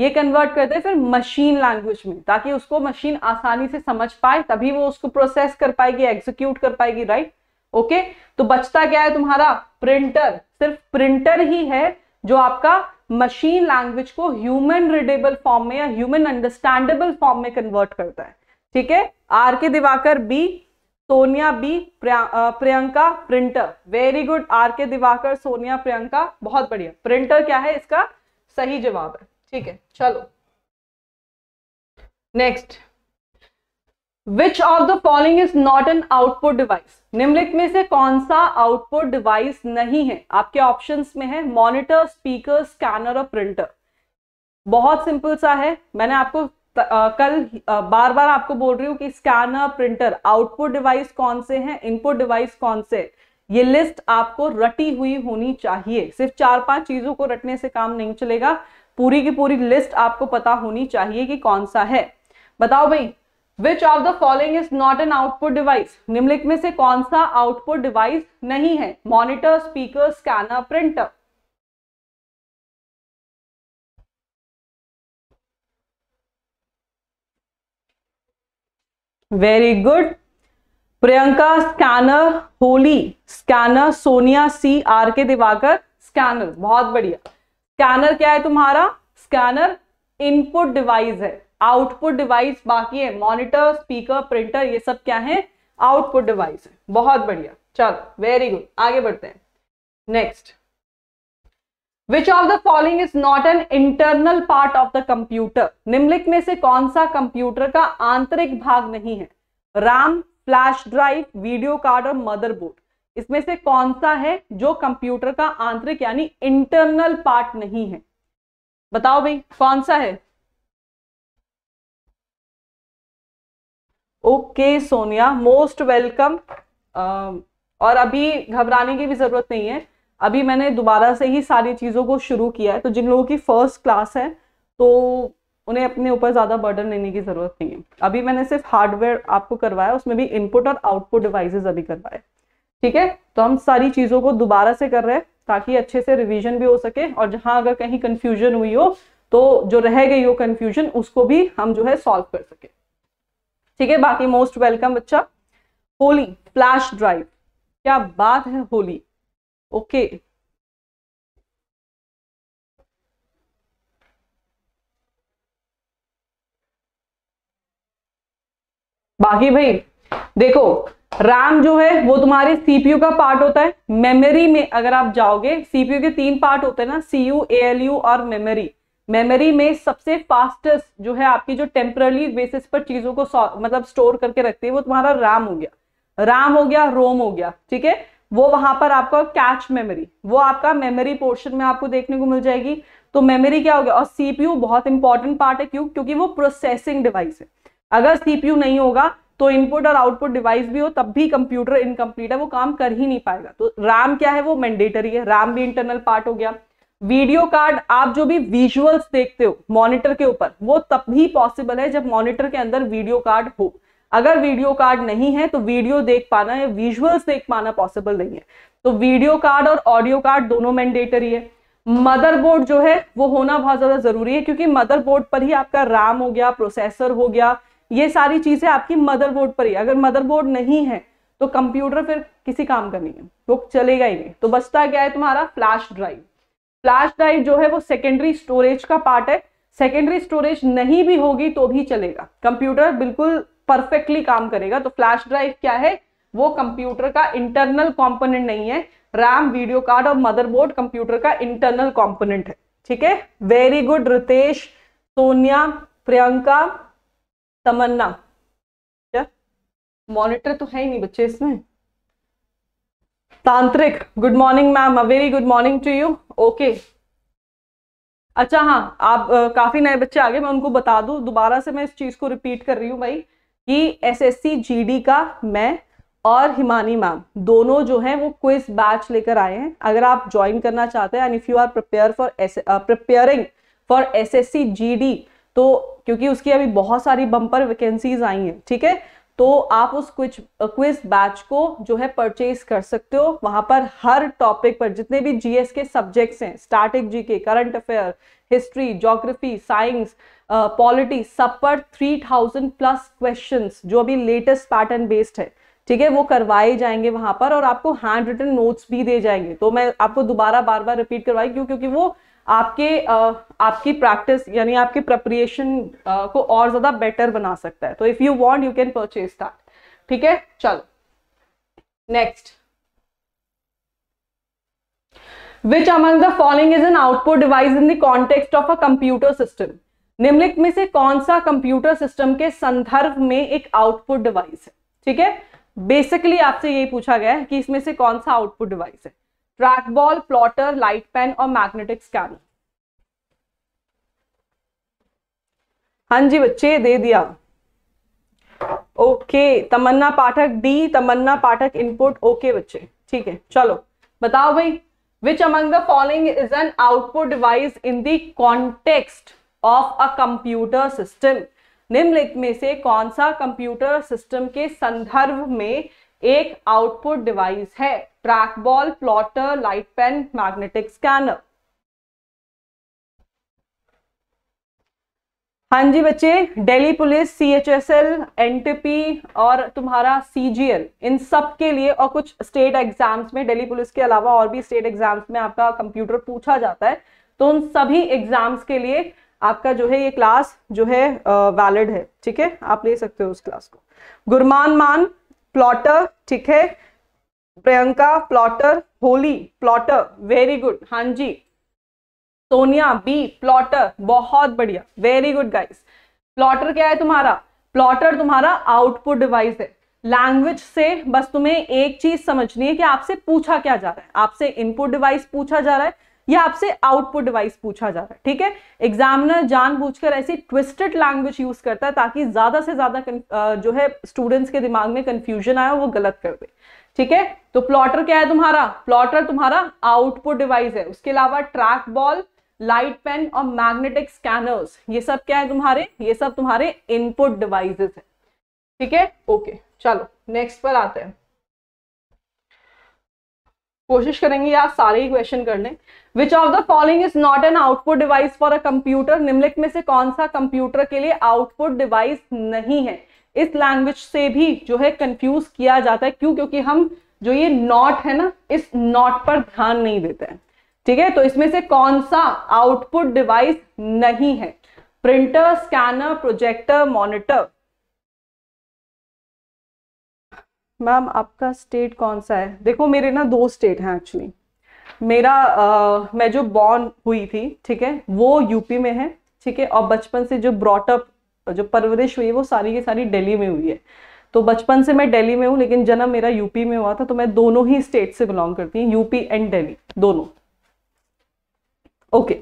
ये कन्वर्ट करते हैं फिर मशीन लैंग्वेज में ताकि उसको मशीन आसानी से समझ पाए तभी वो उसको प्रोसेस कर पाएगी एग्जीक्यूट कर पाएगी राइट ओके तो बचता क्या है तुम्हारा प्रिंटर सिर्फ प्रिंटर ही है जो आपका मशीन लैंग्वेज को ह्यूमन रीडेबल फॉर्म में या ह्यूमन अंडरस्टैंडेबल फॉर्म में कन्वर्ट करता है ठीक है R K Diwakar B Sonia B Priyanka printer very good R K Diwakar Sonia Priyanka बहुत बढ़िया प्रिंटर क्या है इसका सही जवाब है ठीक है चलो next which of the following is not an output device निम्नलिखित में से कौन सा आउटपुट डिवाइस नहीं है आपके ऑप्शन में है मॉनिटर स्पीकर स्कैनर और प्रिंटर बहुत सिंपल सा है मैंने आपको त, आ, कल आ, बार बार आपको बोल रही हूँ कि स्कैनर प्रिंटर आउटपुट डिवाइस कौन से हैं इनपुट डिवाइस कौन से ये लिस्ट आपको रटी हुई होनी चाहिए सिर्फ चार पांच चीजों को रटने से काम नहीं चलेगा पूरी की पूरी लिस्ट आपको पता होनी चाहिए कि कौन सा है बताओ भाई which of the following is not an output device निम्नलिखित में से कौन सा आउटपुट डिवाइस नहीं है monitor speaker scanner printer very good Priyanka scanner Holi scanner Sonia C R K Diwakar scanner बहुत बढ़िया स्कैनर क्या है तुम्हारा स्कैनर इनपुट डिवाइस है आउटपुट डिवाइस बाकी है मॉनिटर स्पीकर प्रिंटर ये सब क्या है आउटपुट डिवाइस है बहुत बढ़िया चलो वेरी गुड आगे बढ़ते हैं next which of the following is not an internal part of the computer निम्नलिखित में से कौन सा कंप्यूटर का आंतरिक भाग नहीं है RAM flash drive video card और मदरबोर्ड इसमें से कौन सा है जो कंप्यूटर का आंतरिक यानी इंटरनल पार्ट नहीं है बताओ भाई कौन सा है ओके सोनिया मोस्ट वेलकम और अभी घबराने की भी जरूरत नहीं है अभी मैंने दोबारा से ही सारी चीज़ों को शुरू किया है तो जिन लोगों की फर्स्ट क्लास है तो उन्हें अपने ऊपर ज़्यादा बर्डन लेने की ज़रूरत नहीं है अभी मैंने सिर्फ हार्डवेयर आपको करवाया उसमें भी इनपुट और आउटपुट डिवाइसेस अभी करवाए ठीक है तो हम सारी चीज़ों को दोबारा से कर रहे हैं ताकि अच्छे से रिवीजन भी हो सके और जहां अगर कहीं कंफ्यूजन हुई हो तो जो रह गई हो कंफ्यूजन उसको भी हम जो है सॉल्व कर सके ठीक है बाकी मोस्ट वेलकम बच्चा होली फ्लैश ड्राइव क्या बात है होली ओके बाकी भाई देखो रैम जो है वो तुम्हारे सीपीयू का पार्ट होता है मेमोरी में अगर आप जाओगे सीपीयू के तीन पार्ट होते हैं ना सी यू एएलयू और मेमोरी मेमोरी में सबसे फास्टेस्ट जो है आपकी जो टेम्परली बेसिस पर चीजों को मतलब स्टोर करके रखती है वो तुम्हारा रैम हो गया रैम हो गया रोम हो गया ठीक है वो वहां पर आपका कैच मेमोरी वो आपका मेमोरी पोर्शन में आपको देखने को मिल जाएगी तो मेमोरी क्या हो गया और सीपीयू बहुत इंपॉर्टेंट पार्ट है क्यों क्योंकि वो प्रोसेसिंग डिवाइस है अगर सीपीयू नहीं होगा तो इनपुट और आउटपुट डिवाइस भी हो तब भी कंप्यूटर इनकम्प्लीट है वो काम कर ही नहीं पाएगा तो रैम क्या है वो मैंडेटरी है रैम भी इंटरनल पार्ट हो गया वीडियो कार्ड आप जो भी विजुअल्स देखते हो मॉनिटर के ऊपर वो तब भी पॉसिबल है जब मॉनिटर के अंदर वीडियो कार्ड हो अगर वीडियो कार्ड नहीं है तो वीडियो देख पाना या विजुअल्स देख पाना पॉसिबल नहीं है तो वीडियो कार्ड और ऑडियो कार्ड दोनों मैंडेटरी है मदरबोर्ड जो है वो होना बहुत ज्यादा जरूरी है क्योंकि मदरबोर्ड पर ही आपका रैम हो गया प्रोसेसर हो गया ये सारी चीज़ें आपकी मदरबोर्ड पर ही अगर मदरबोर्ड नहीं है तो कंप्यूटर फिर किसी काम का नहीं है वो चलेगा ही नहीं तो बचता क्या है तुम्हारा फ्लैश ड्राइव फ्लैश ड्राइव जो है वो सेकेंडरी स्टोरेज का पार्ट है सेकेंडरी स्टोरेज नहीं भी होगी तो भी चलेगा कंप्यूटर बिल्कुल परफेक्टली काम करेगा तो फ्लैश ड्राइव क्या है वो कंप्यूटर का इंटरनल कंपोनेंट नहीं है रैम वीडियो कार्ड और मदरबोर्ड कंप्यूटर का इंटरनल कंपोनेंट है ठीक है वेरी गुड रितेश सोनिया प्रियंका तमन्ना क्या मॉनिटर तो है ही नहीं बच्चे इसमें तांत्रिक good morning ma'am a very good morning to you okay अच्छा हाँ आप आ, काफी नए बच्चे आगे मैं उनको बता दू दोबारा से मैं इस चीज को रिपीट कर रही हूँ भाई कि एसएससी जीडी का मैं और हिमानी मैम दोनों जो हैं वो क्विज बैच लेकर आए हैं अगर आप ज्वाइन करना चाहते हैं and if you are prepare for preparing for SSC GD तो क्योंकि उसकी अभी बहुत सारी बम्पर वैकेंसीज आई हैं ठीक है तो आप उस क्विज क्विज बैच को जो है परचेज कर सकते हो वहां पर हर टॉपिक पर जितने भी जीएस के सब्जेक्ट्स हैं G K current affair history geography science polity सब पर थ्री थाउजेंड प्लस क्वेश्चन जो अभी लेटेस्ट पैटर्न बेस्ड है ठीक है वो करवाए जाएंगे वहां पर और आपको हैंड रिटन नोट्स भी दे जाएंगे तो मैं आपको दोबारा बार बार रिपीट करवाई क्यों क्योंकि वो आपके आपकी प्रैक्टिस यानी आपके प्रपरिएशन को और ज़्यादा बेटर बना सकता है तो if you want you can purchase that ठीक है चलो next which among the following is an output device in the context of a computer system निम्नलिखित में से कौन सा कंप्यूटर सिस्टम के संदर्भ में एक आउटपुट डिवाइस है ठीक है बेसिकली आपसे यही पूछा गया है कि इसमें से कौन सा आउटपुट डिवाइस है ट्रैक प्लॉटर लाइट पेन और मैग्नेटिक स्कैन हां जी बच्चे दे दिया okay Tamanna Pathak D Tamanna Pathak input okay बच्चे ठीक है चलो बताओ भाई which among the following is an output device in the context of a computer system निम्नलिखित में से कौन सा कंप्यूटर सिस्टम के संदर्भ में एक आउटपुट डिवाइस है track ball plotter light pen magnetic scanner हाँ जी बच्चे Delhi police C H S L NTP और तुम्हारा सीजीएल इन सब के लिए और कुछ स्टेट एग्जाम्स में दिल्ली पुलिस के अलावा और भी स्टेट एग्जाम्स में आपका कंप्यूटर पूछा जाता है तो उन सभी एग्जाम्स के लिए आपका जो है ये क्लास जो है वैलिड है ठीक है आप ले सकते हो उस क्लास को गुरमान मान प्लॉटर ठीक है Priyanka plotter Holi plotter very good हां जी सोनिया बी प्लॉटर बहुत बढ़िया वेरी गुड गाइस प्लॉटर क्या है तुम्हारा प्लॉटर तुम्हारा आउटपुट डिवाइस है लैंग्वेज से बस तुम्हें एक चीज समझनी है कि आपसे पूछा क्या जा रहा है आपसे इनपुट डिवाइस पूछा जा रहा है या आपसे आउटपुट डिवाइस पूछा जा रहा है ठीक है एग्जामिनर जानबूझकर ऐसी ट्विस्टेड लैंग्वेज यूज करता है ताकि ज्यादा से ज्यादा जो है स्टूडेंट्स के दिमाग में कंफ्यूजन आए वो गलत कर दे ठीक है तो प्लॉटर क्या है तुम्हारा प्लॉटर तुम्हारा आउटपुट डिवाइस है उसके अलावा ट्रैक बॉल लाइट पेन और मैग्नेटिक स्कैनर्स ये सब क्या है तुम्हारे ये सब तुम्हारे इनपुट डिवाइसेस है ठीक है ओके चलो नेक्स्ट पर आते हैं कोशिश करेंगे यार सारे ही क्वेश्चन कर लें which of the following is not an output device for a computer निम्नलिखित में से कौन सा कंप्यूटर के लिए आउटपुट डिवाइस नहीं है इस लैंग्वेज से भी जो है कंफ्यूज किया जाता है क्यों क्योंकि हम जो ये नॉट है ना इस नॉट पर ध्यान नहीं देते हैं ठीक है तो इसमें से कौन सा आउटपुट डिवाइस नहीं है printer scanner projector monitor ma'am आपका स्टेट कौन सा है देखो मेरे ना दो स्टेट हैं एक्चुअली मेरा आ, मैं जो बॉर्न हुई थी ठीक है वो यूपी में है ठीक है और बचपन से जो ब्रॉटअप जो परवरिश हुई है वो सारी की सारी दिल्ली में हुई है तो बचपन से मैं दिल्ली में हूँ लेकिन जन्म मेरा यूपी में हुआ था तो मैं दोनों ही स्टेट से बिलोंग करती हूँ यूपी एंड दिल्ली दोनों okay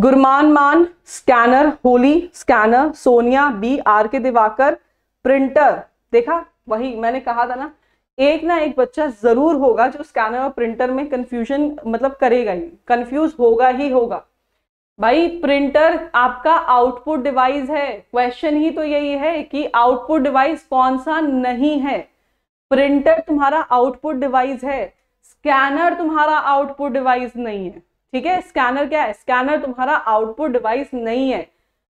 Gurman Mann scanner Holi scanner Sonia B R K Diwakar printer देखा वही मैंने कहा था ना एक ना एक बच्चा जरूर होगा जो स्कैनर और प्रिंटर में कंफ्यूजन मतलब करेगा ही कंफ्यूज होगा ही होगा भाई प्रिंटर आपका आउटपुट डिवाइस है क्वेश्चन ही तो यही है कि आउटपुट डिवाइस कौन सा नहीं है प्रिंटर तुम्हारा आउटपुट डिवाइस है स्कैनर तुम्हारा आउटपुट डिवाइस नहीं है ठीक है स्कैनर क्या है स्कैनर तुम्हारा आउटपुट डिवाइस नहीं है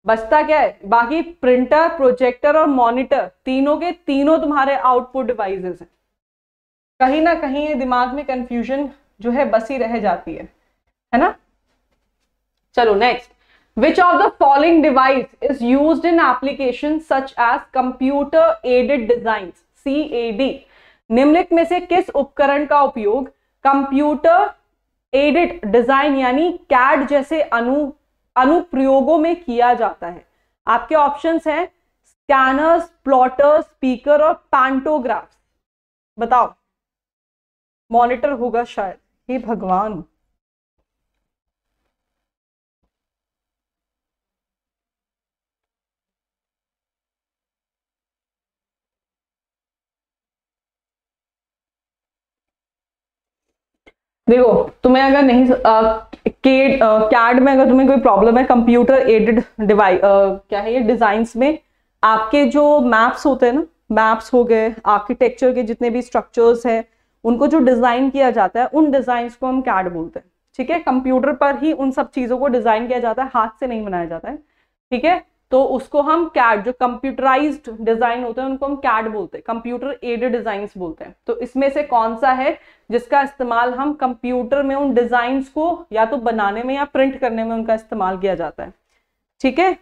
बचता क्या है बाकी प्रिंटर प्रोजेक्टर और मॉनिटर तीनों के तीनों तुम्हारे आउटपुट डिवाइसेस हैं कहीं ना कहीं ये दिमाग में कंफ्यूजन जो है बसी रह जाती है है ना चलो next the following device is use in application such as computer aided design C A D निम्नलिखित में से किस उपकरण का उपयोग कंप्यूटर एडेड डिजाइन यानी कैड जैसे अनु अनुप्रयोगों में किया जाता है आपके ऑप्शंस हैं स्कैनर्स प्लॉटर्स स्पीकर और पैंटोग्राफ्स बताओ मॉनिटर होगा शायद हे भगवान देखो तुम्हें अगर नहीं कैड में अगर तुम्हें कोई प्रॉब्लम है कंप्यूटर एडेड डिवाइस क्या है ये डिजाइंस में आपके जो मैप्स होते हैं ना मैप्स हो गए आर्किटेक्चर के जितने भी स्ट्रक्चर्स हैं उनको जो डिजाइन किया जाता है उन डिजाइन को हम कैड बोलते हैं ठीक है कंप्यूटर पर ही उन सब चीजों को डिजाइन किया जाता है हाथ से नहीं बनाया जाता है ठीक है तो उसको हम कैड जो कंप्यूटराइज डिजाइन होते हैं उनको हम कैड बोलते हैं कंप्यूटर एडेड डिजाइन बोलते हैं तो इसमें से कौन सा है जिसका इस्तेमाल हम कंप्यूटर में उन डिजाइन को या तो बनाने में या प्रिंट करने में उनका इस्तेमाल किया जाता है ठीक है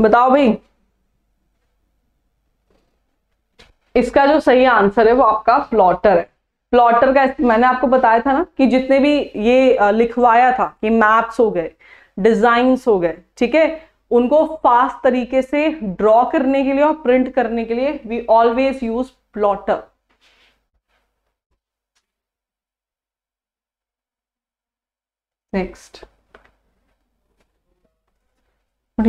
बताओ भाई इसका जो सही आंसर है वो आपका प्लॉटर है प्लॉटर का मैंने आपको बताया था ना कि जितने भी ये लिखवाया था कि मैप्स हो गए डिजाइंस हो गए ठीक है उनको फास्ट तरीके से ड्रॉ करने के लिए और प्रिंट करने के लिए we always use plotter next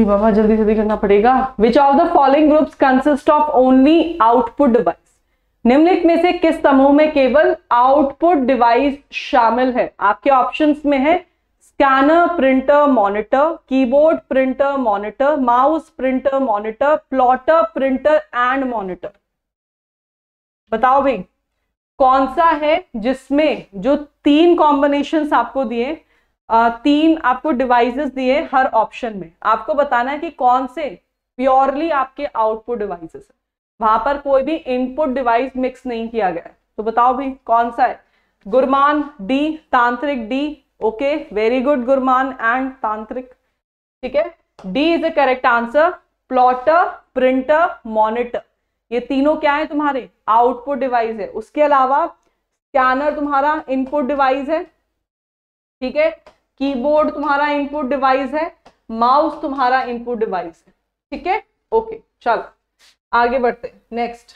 बाबा जल्दी जल्दी करना पड़ेगा which of the following groups consist of only output device निम्नलिखित में से किस समूह में केवल आउटपुट डिवाइस शामिल है आपके ऑप्शंस में है scanner printer monitor keyboard printer monitor mouse printer monitor plotter printer and monitor बताओ भाई कौन सा है जिसमें जो तीन कॉम्बिनेशन आपको दिए तीन आपको डिवाइसेस दिए हर ऑप्शन में आपको बताना है कि कौन से प्योरली आपके आउटपुट डिवाइसेस है वहां पर कोई भी इनपुट डिवाइस मिक्स नहीं किया गया तो बताओ भी कौन सा है Gurman D Tantrik D okay very good Gurman and Tantrik ठीक है D is a correct answer plotter printer monitor ये तीनों क्या है तुम्हारे आउटपुट डिवाइस है उसके अलावा स्कैनर तुम्हारा इनपुट डिवाइस है ठीक है कीबोर्ड तुम्हारा इनपुट डिवाइस है माउस तुम्हारा इनपुट डिवाइस है ठीक है ओके चलो आगे बढ़ते next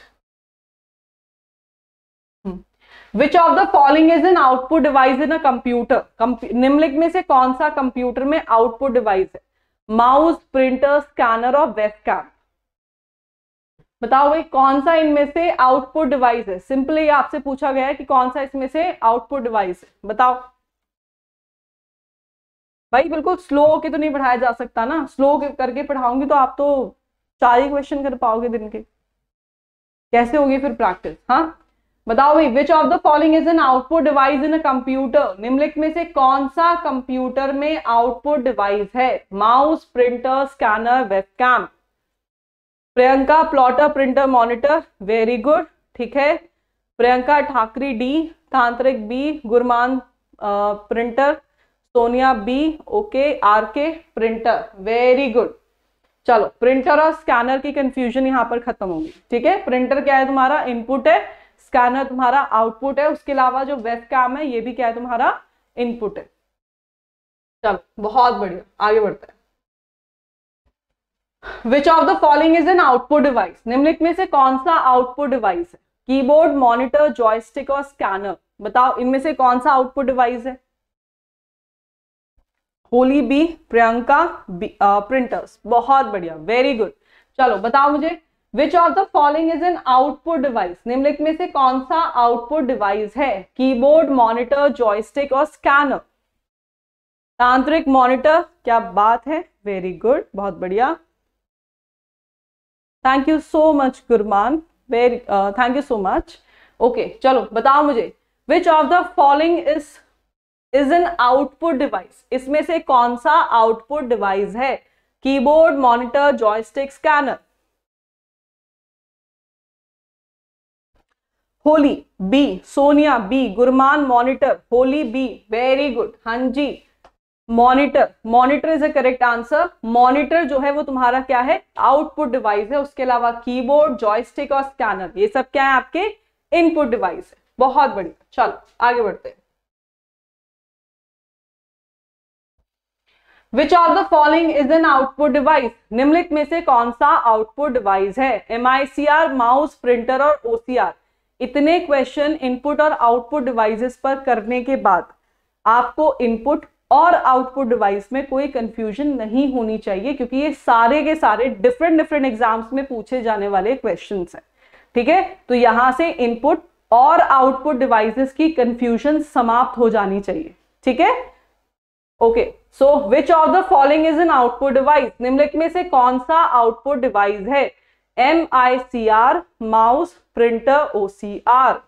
which of the following is an output device in a computer निम्नलिखित में से कौन सा कंप्यूटर में आउटपुट डिवाइस है माउस प्रिंटर स्कैनर और वेबकैम बताओ भाई कौन सा इनमें से आउटपुट डिवाइस है सिंपली आपसे पूछा गया है कि कौन सा इसमें से आउटपुट डिवाइस है बताओ भाई बिल्कुल स्लो के तो नहीं पढ़ाया जा सकता ना स्लो करके पढ़ाऊंगी तो आप तो चार ही क्वेश्चन कर पाओगे दिन के कैसे होगी फिर प्रैक्टिस हाँ बताओ भाई which of the following is an output device in a computer निम्नलिखित में से कौन सा कंप्यूटर में आउटपुट डिवाइस है mouse printer scanner webcam Priyanka plotter printer monitor very good ठीक है Priyanka Thakri D Tantrik B Gurman printer Sonia B okay R K printer very good चलो प्रिंटर और स्कैनर की कंफ्यूजन यहाँ पर खत्म होगी ठीक है प्रिंटर क्या है तुम्हारा इनपुट है स्कैनर तुम्हारा आउटपुट है उसके अलावा जो वेब कैम है ये भी क्या है तुम्हारा इनपुट है चलो बहुत बढ़िया आगे बढ़ते हैं which of the following is an output device निम्नलिखित में से कौन सा आउटपुट डिवाइस है कीबोर्ड मॉनिटर जॉयस्टिक और स्कैनर बताओ इनमें से कौन सा आउटपुट डिवाइस है होली बी प्रियंका प्रिंटर्स बहुत बढ़िया वेरी गुड चलो बताओ मुझे which of the following is an output device निम्नलिखित में से कौन सा आउटपुट डिवाइस है कीबोर्ड मॉनिटर जॉयस्टिक और स्कैनर तांत्रिक मॉनिटर क्या बात है वेरी गुड बहुत बढ़िया thank you so much Gurman very thank you so much okay चलो बताओ मुझे which of the following is is an output device इसमें से कौन सा आउटपुट डिवाइस है keyboard monitor joystick scanner Holi B Sonia B Gurman monitor Holi B very good हांजी जी monitor monitor is a correct answer monitor जो है वो तुम्हारा क्या है आउटपुट डिवाइस है उसके अलावा कीबोर्ड जॉयस्टिक और स्कैनर ये सब क्या है आपके इनपुट डिवाइस है बहुत बढ़िया चलो आगे बढ़ते हैं which are the following is an output device निम्नलिखित में से कौन सा आउटपुट डिवाइस है एम माउस प्रिंटर और ओसीआर इतने क्वेश्चन इनपुट और आउटपुट डिवाइसेस पर करने के बाद आपको इनपुट और आउटपुट डिवाइस में कोई कंफ्यूजन नहीं होनी चाहिए क्योंकि ये सारे के सारे डिफरेंट डिफरेंट एग्जाम्स में पूछे जाने वाले क्वेश्चन हैं ठीक है तो यहां से इनपुट और आउटपुट डिवाइसेस की कंफ्यूजन समाप्त हो जानी चाहिए ठीक है okay so which of the following is an output device निम्नलिखित में से कौन सा आउटपुट डिवाइस है M I C R mouse printer O C R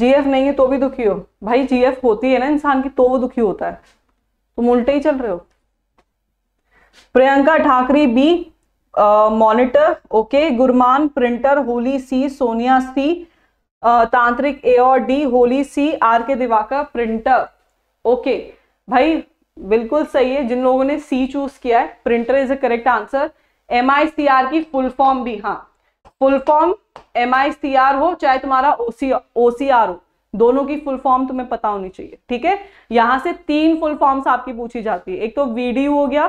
GF नहीं है तो भी दुखी हो भाई जीएफ होती है ना इंसान की तो वो दुखी होता है तुम उल्टे ही चल रहे हो Priyanka Thakri B monitor okay Gurman printer Holi C Sonia C Tantrik A और D Holi C R K Diwakar printer okay भाई बिल्कुल सही है जिन लोगों ने सी चूज किया है printer is a correct answer M I C R की फुल फॉर्म भी हाँ full form M I C R हो चाहे तुम्हारा ओसी ओसीआर हो दोनों की फुल फॉर्म तुम्हें पता होनी चाहिए ठीक है यहां से तीन फुल फॉर्म्स आपकी पूछी जाती है एक तो वीडियो हो गया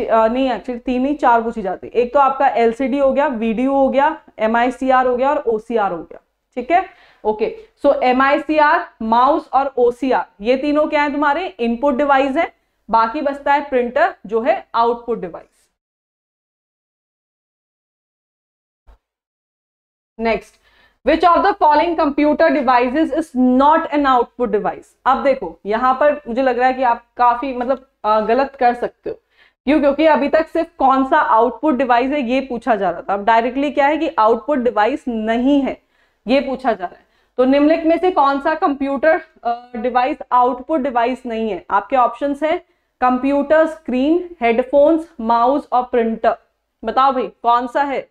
नहीं एक्चुअली तीन ही चार पूछी जाती है एक तो आपका एलसीडी हो गया वीडियो हो गया एम आई सी आर हो गया और ओसीआर हो गया ठीक है ओके सो एम माउस और ओसीआर ये तीनों क्या है तुम्हारे इनपुट डिवाइस है बाकी बचता है प्रिंटर जो है output device next which of the following computer devices is not an output device अब देखो यहां पर मुझे लग रहा है कि आप काफी मतलब गलत कर सकते हो क्यों क्योंकि अभी तक सिर्फ कौन सा आउटपुट डिवाइस है ये पूछा जा रहा था अब डायरेक्टली क्या है कि आउटपुट डिवाइस नहीं है ये पूछा जा रहा है तो निम्नलिखित में से कौन सा कंप्यूटर डिवाइस आउटपुट डिवाइस नहीं है आपके ऑप्शन है कंप्यूटर स्क्रीन हेडफोन्स माउस और प्रिंटर बताओ भाई कौन सा है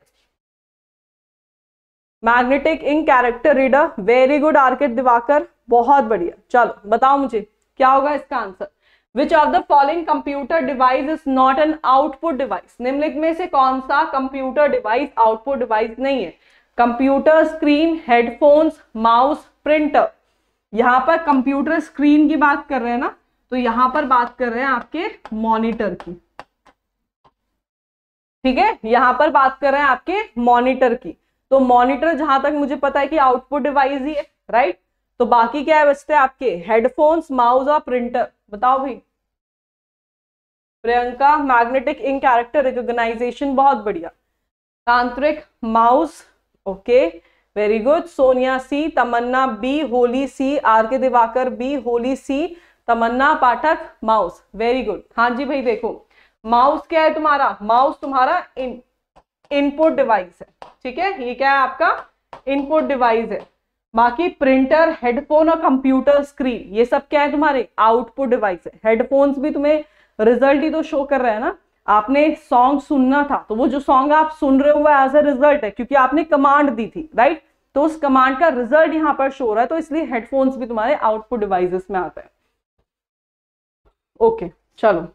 मैग्नेटिक इन character reader very good Archit Diwakar बहुत बढ़िया चलो बताओ मुझे क्या होगा इसका answer which of the following computer device is not an output device निम्नलिखित में से कौन सा कंप्यूटर डिवाइस आउटपुट डिवाइस नहीं है computer screen headphones mouse printer यहाँ पर कंप्यूटर स्क्रीन की बात कर रहे हैं ना तो यहाँ पर बात कर रहे हैं आपके मॉनिटर की ठीक है यहाँ पर बात कर रहे हैं आपके मॉनिटर की तो मॉनिटर जहां तक मुझे पता है कि आउटपुट डिवाइस ही है राइट तो बाकी क्या है बचते हैं आपके हेडफोन्स माउस और प्रिंटर बताओ भाई प्रियंका मैग्नेटिक इन कैरेक्टर रिकोगनाइजेशन बहुत बढ़िया Tantrik mouse okay very good Sonia C Tamanna B Holi C R K Diwakar B Holi C Tamanna Pathak mouse very good हाँ जी भाई देखो माउस क्या है तुम्हारा माउस तुम्हारा इन इनपुट डिवाइस है ठीक है ये क्या है आपका इनपुट डिवाइस है बाकी प्रिंटर हेडफोन और कंप्यूटर स्क्रीन ये सब क्या है तुम्हारे आउटपुट डिवाइस है हेडफोन्स भी तुम्हें रिजल्ट ही तो शो कर रहे हैं ना आपने सॉन्ग सुनना था तो वो जो सॉन्ग आप सुन रहे हो वो एज अ रिजल्ट है क्योंकि आपने कमांड दी थी राइट तो उस कमांड का रिजल्ट यहां पर शो रहा है तो इसलिए हेडफोन्स भी तुम्हारे आउटपुट डिवाइसेस में आता है ओके okay, चलो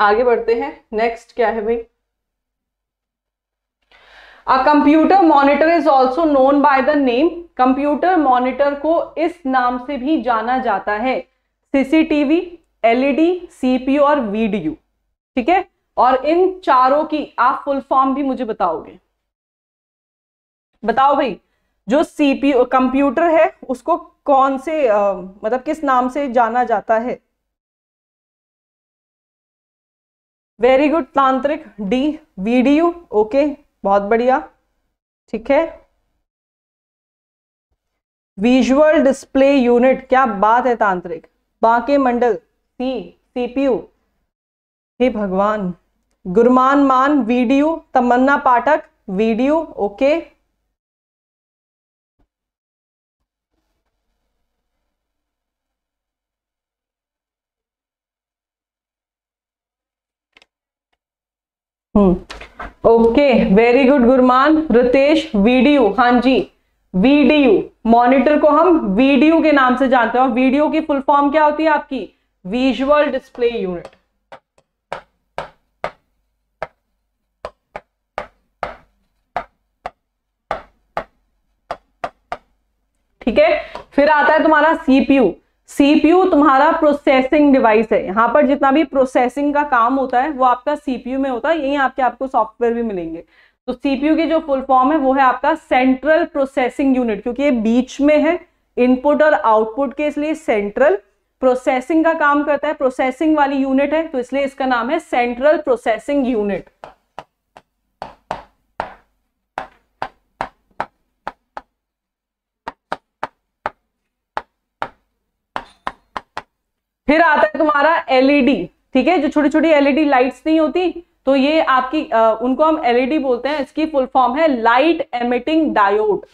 आगे बढ़ते हैं नेक्स्ट क्या है भाई a computer monitor is also known by the name computer monitor को इस नाम से भी जाना जाता है सीसीटीवी एलईडी सीपीयू और वीडियो ठीक है और इन चारों की आप फुल फॉर्म भी मुझे बताओगे बताओ भाई जो सीपी कंप्यूटर है उसको कौन से आ, मतलब किस नाम से जाना जाता है very good Tantrik D video okay बहुत बढ़िया ठीक है विजुअल डिस्प्ले यूनिट क्या बात है तांत्रिक बांके मंडल सी सीपीयू हे भगवान Gurman Mann video Tamanna Pathak video okay hmm, okay very good Gurman Ritesh video हां जी वीडियो मॉनिटर को हम वीडियो के नाम से जानते हैं और वीडियो की फुल फॉर्म क्या होती है आपकी विजुअल डिस्प्ले यूनिट ठीक है फिर आता है तुम्हारा सीपीयू सीपीयू तुम्हारा प्रोसेसिंग डिवाइस है यहाँ पर जितना भी प्रोसेसिंग का काम होता है वो आपका सीपीयू में होता है यही आपके आपको सॉफ्टवेयर भी मिलेंगे तो सीपीयू की जो फुल फॉर्म है वो है आपका सेंट्रल प्रोसेसिंग यूनिट क्योंकि ये बीच में है इनपुट और आउटपुट के इसलिए सेंट्रल प्रोसेसिंग का काम करता है प्रोसेसिंग वाली यूनिट है तो इसलिए इसका नाम है सेंट्रल प्रोसेसिंग यूनिट एलईडी ठीक है जो छोटी छोटी एलईडी लाइट्स नहीं होती तो ये आपकी आ, उनको हम एलईडी बोलते हैं इसकी फुल फॉर्म है लाइट एमिटिंग डायोड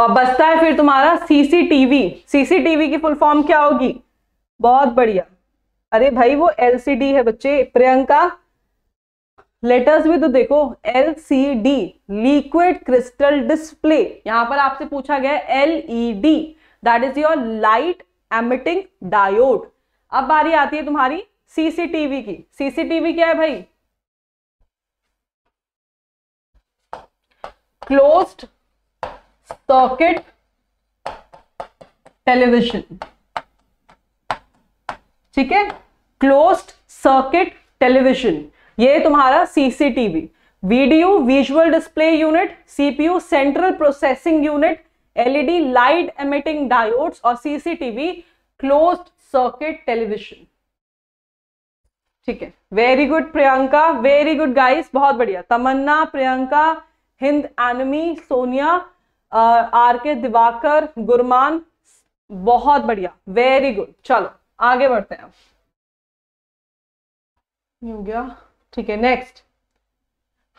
और बचता है फिर तुम्हारा सीसीटीवी सीसीटीवी की फुल फॉर्म क्या होगी बहुत बढ़िया अरे भाई वो एलसीडी है बच्चे प्रियंका लेटर्स भी तो देखो L C D liquid crystal display यहां पर आपसे पूछा गया L E D that is your light emitting diode अब बारी आती है तुम्हारी सीसीटीवी की सीसीटीवी क्या है भाई क्लोज्ड सर्किट टेलीविजन ठीक है क्लोज्ड सर्किट टेलीविजन ये तुम्हारा CCTV video visual display unit CPU central processing unit LED e light emitting diodes और सीसीटीवी क्लोज सर्किट टेलीविजन ठीक है very good Priyanka very good guys बहुत बढ़िया तमन्ना प्रियंका हिंद एनमी सोनिया आर के दिवाकर गुरमान बहुत बढ़िया वेरी गुड चलो आगे बढ़ते हैं हो गया ठीक है next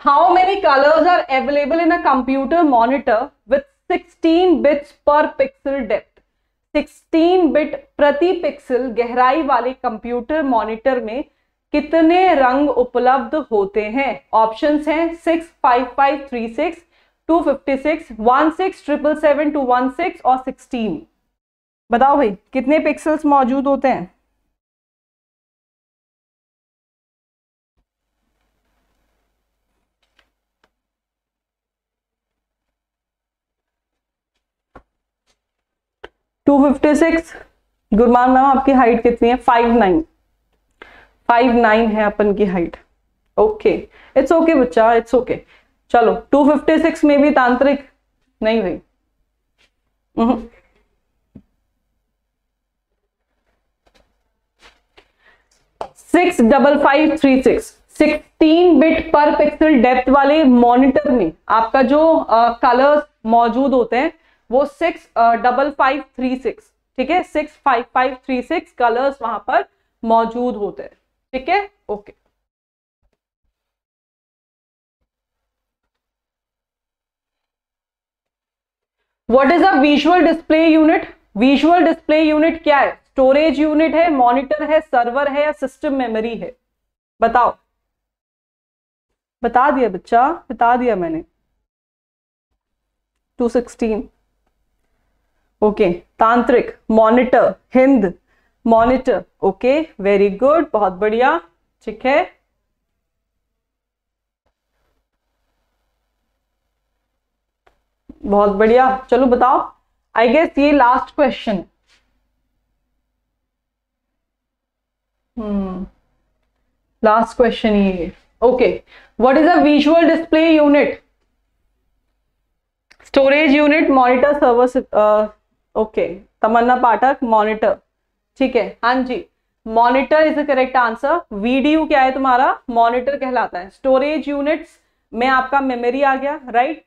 how many colours are available in a computer monitor with 16 bits per pixel depth 16 bit प्रति पिक्सल गहराई वाले कंप्यूटर मॉनिटर में कितने रंग उपलब्ध होते हैं ऑप्शंस हैं six five five three six two fifty six one six triple seven two one six और 16। बताओ भाई कितने पिक्सल्स मौजूद होते हैं two fifty six Gurman ma'am आपकी हाइट कितनी है फाइव नाइन फाइव नाइन है अपन की हाइट ओके इट्स ओके बच्चा इट्स ओके चलो टू फिफ्टी सिक्स में भी तांत्रिक नहीं भाई six double five three six sixteen bit per pixel depth वाले मॉनिटर में आपका जो कलर्स uh, मौजूद होते हैं वो six double five three six ठीक है six five five three six colours वहां पर मौजूद होते हैं ठीक है okay what is a visual display unit visual display unit क्या है स्टोरेज यूनिट है मॉनिटर है सर्वर है या सिस्टम मेमोरी है बताओ बता दिया बच्चा बता दिया मैंने 216 okay Tantrik monitor Hind monitor okay very good बहुत बढ़िया ठीक है बहुत बढ़िया चलो बताओ आई गेस ये last question hmm last question ये okay what is a visual display unit storage unit monitor server okay Tamanna Pathak monitor ठीक है हाँ जी monitor is the correct answer video क्या है तुम्हारा मॉनिटर कहलाता है स्टोरेज यूनिट्स में आपका मेमोरी आ गया राइट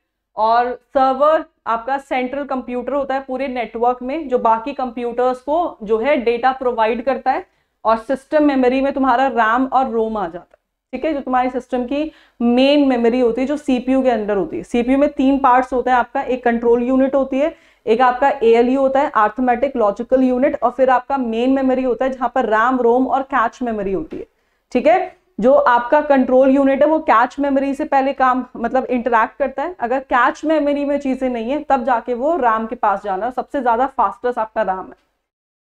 और सर्वर आपका सेंट्रल कंप्यूटर होता है पूरे नेटवर्क में जो बाकी कंप्यूटर्स को जो है डेटा प्रोवाइड करता है और सिस्टम मेमोरी में तुम्हारा रैम और रोम आ जाता है ठीक है जो तुम्हारी सिस्टम की मेन मेमोरी होती है जो सीपीयू के अंदर होती है सीपीयू में तीन पार्ट्स होते हैं आपका एक कंट्रोल यूनिट होती है एक आपका ए होता है आर्थमेटिक लॉजिकल यूनिट और फिर आपका मेन मेमोरी होता है जहां पर रैम रोम और कैच मेमोरी होती है ठीक है जो आपका कंट्रोल यूनिट है वो कैच मेमोरी से पहले काम मतलब इंटरेक्ट करता है अगर कैच मेमोरी में चीजें नहीं है तब जाके वो रैम के पास जाना सबसे ज्यादा फास्टेस्ट आपका रैम है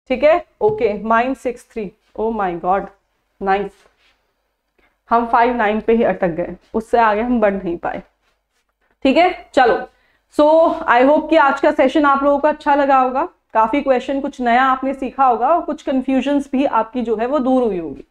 ठीक है okay mine six three O my god nine हम फाइव नाइन पे ही अटक गए उससे आगे हम बढ़ नहीं पाए ठीक है चलो सो आई होप कि आज का सेशन आप लोगों का अच्छा लगा होगा काफ़ी क्वेश्चन कुछ नया आपने सीखा होगा और कुछ कन्फ्यूजन्स भी आपकी जो है वो दूर हुई होगी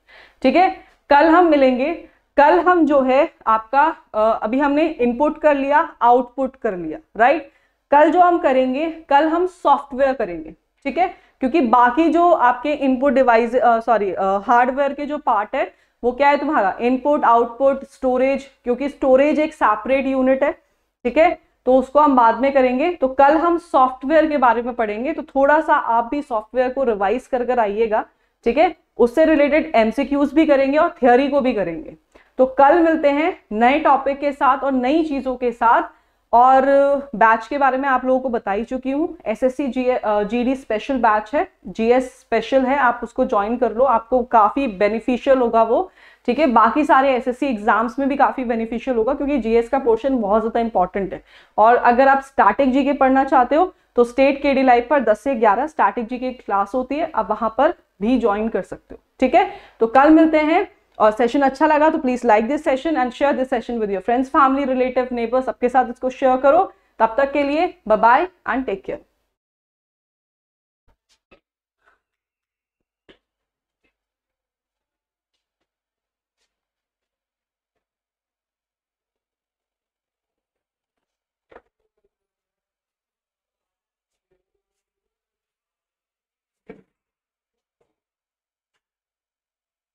ठीक है कल हम मिलेंगे कल हम जो है आपका अभी हमने इनपुट कर लिया आउटपुट कर लिया राइट कल जो हम करेंगे कल हम सॉफ्टवेयर करेंगे ठीक है क्योंकि बाकी जो आपके इनपुट डिवाइस सॉरी हार्डवेयर के जो पार्ट है वो क्या है तुम्हारा इनपुट आउटपुट स्टोरेज क्योंकि स्टोरेज एक सेपरेट यूनिट है ठीक है तो उसको हम बाद में करेंगे तो कल हम सॉफ्टवेयर के बारे में पढ़ेंगे तो थोड़ा सा आप भी सॉफ्टवेयर को रिवाइज कर कर आइएगा ठीक है उससे रिलेटेड एमसीक्यूज भी करेंगे और थियोरी को भी करेंगे तो कल मिलते हैं नए टॉपिक के साथ और नई चीज़ों के साथ और बैच के बारे में आप लोगों को बता ही चुकी हूँ S S C G D special batch है जीएस स्पेशल है आप उसको ज्वाइन कर लो आपको काफ़ी बेनिफिशियल होगा वो ठीक है बाकी सारे एसएससी एग्जाम्स में भी काफ़ी बेनिफिशियल होगा क्योंकि जीएस का पोर्शन बहुत ज़्यादा इंपॉर्टेंट है और अगर आप स्टैटिक जी के पढ़ना चाहते हो तो स्टेट के डी लाइफ पर 10 से 11 स्टैटिक जी की क्लास होती है आप वहां पर भी ज्वाइन कर सकते हो ठीक है तो कल मिलते हैं और सेशन अच्छा लगा तो please like this session and share this session with your friends family relative neighbours सबके साथ इसको शेयर करो तब तक के लिए बाय एंड टेक केयर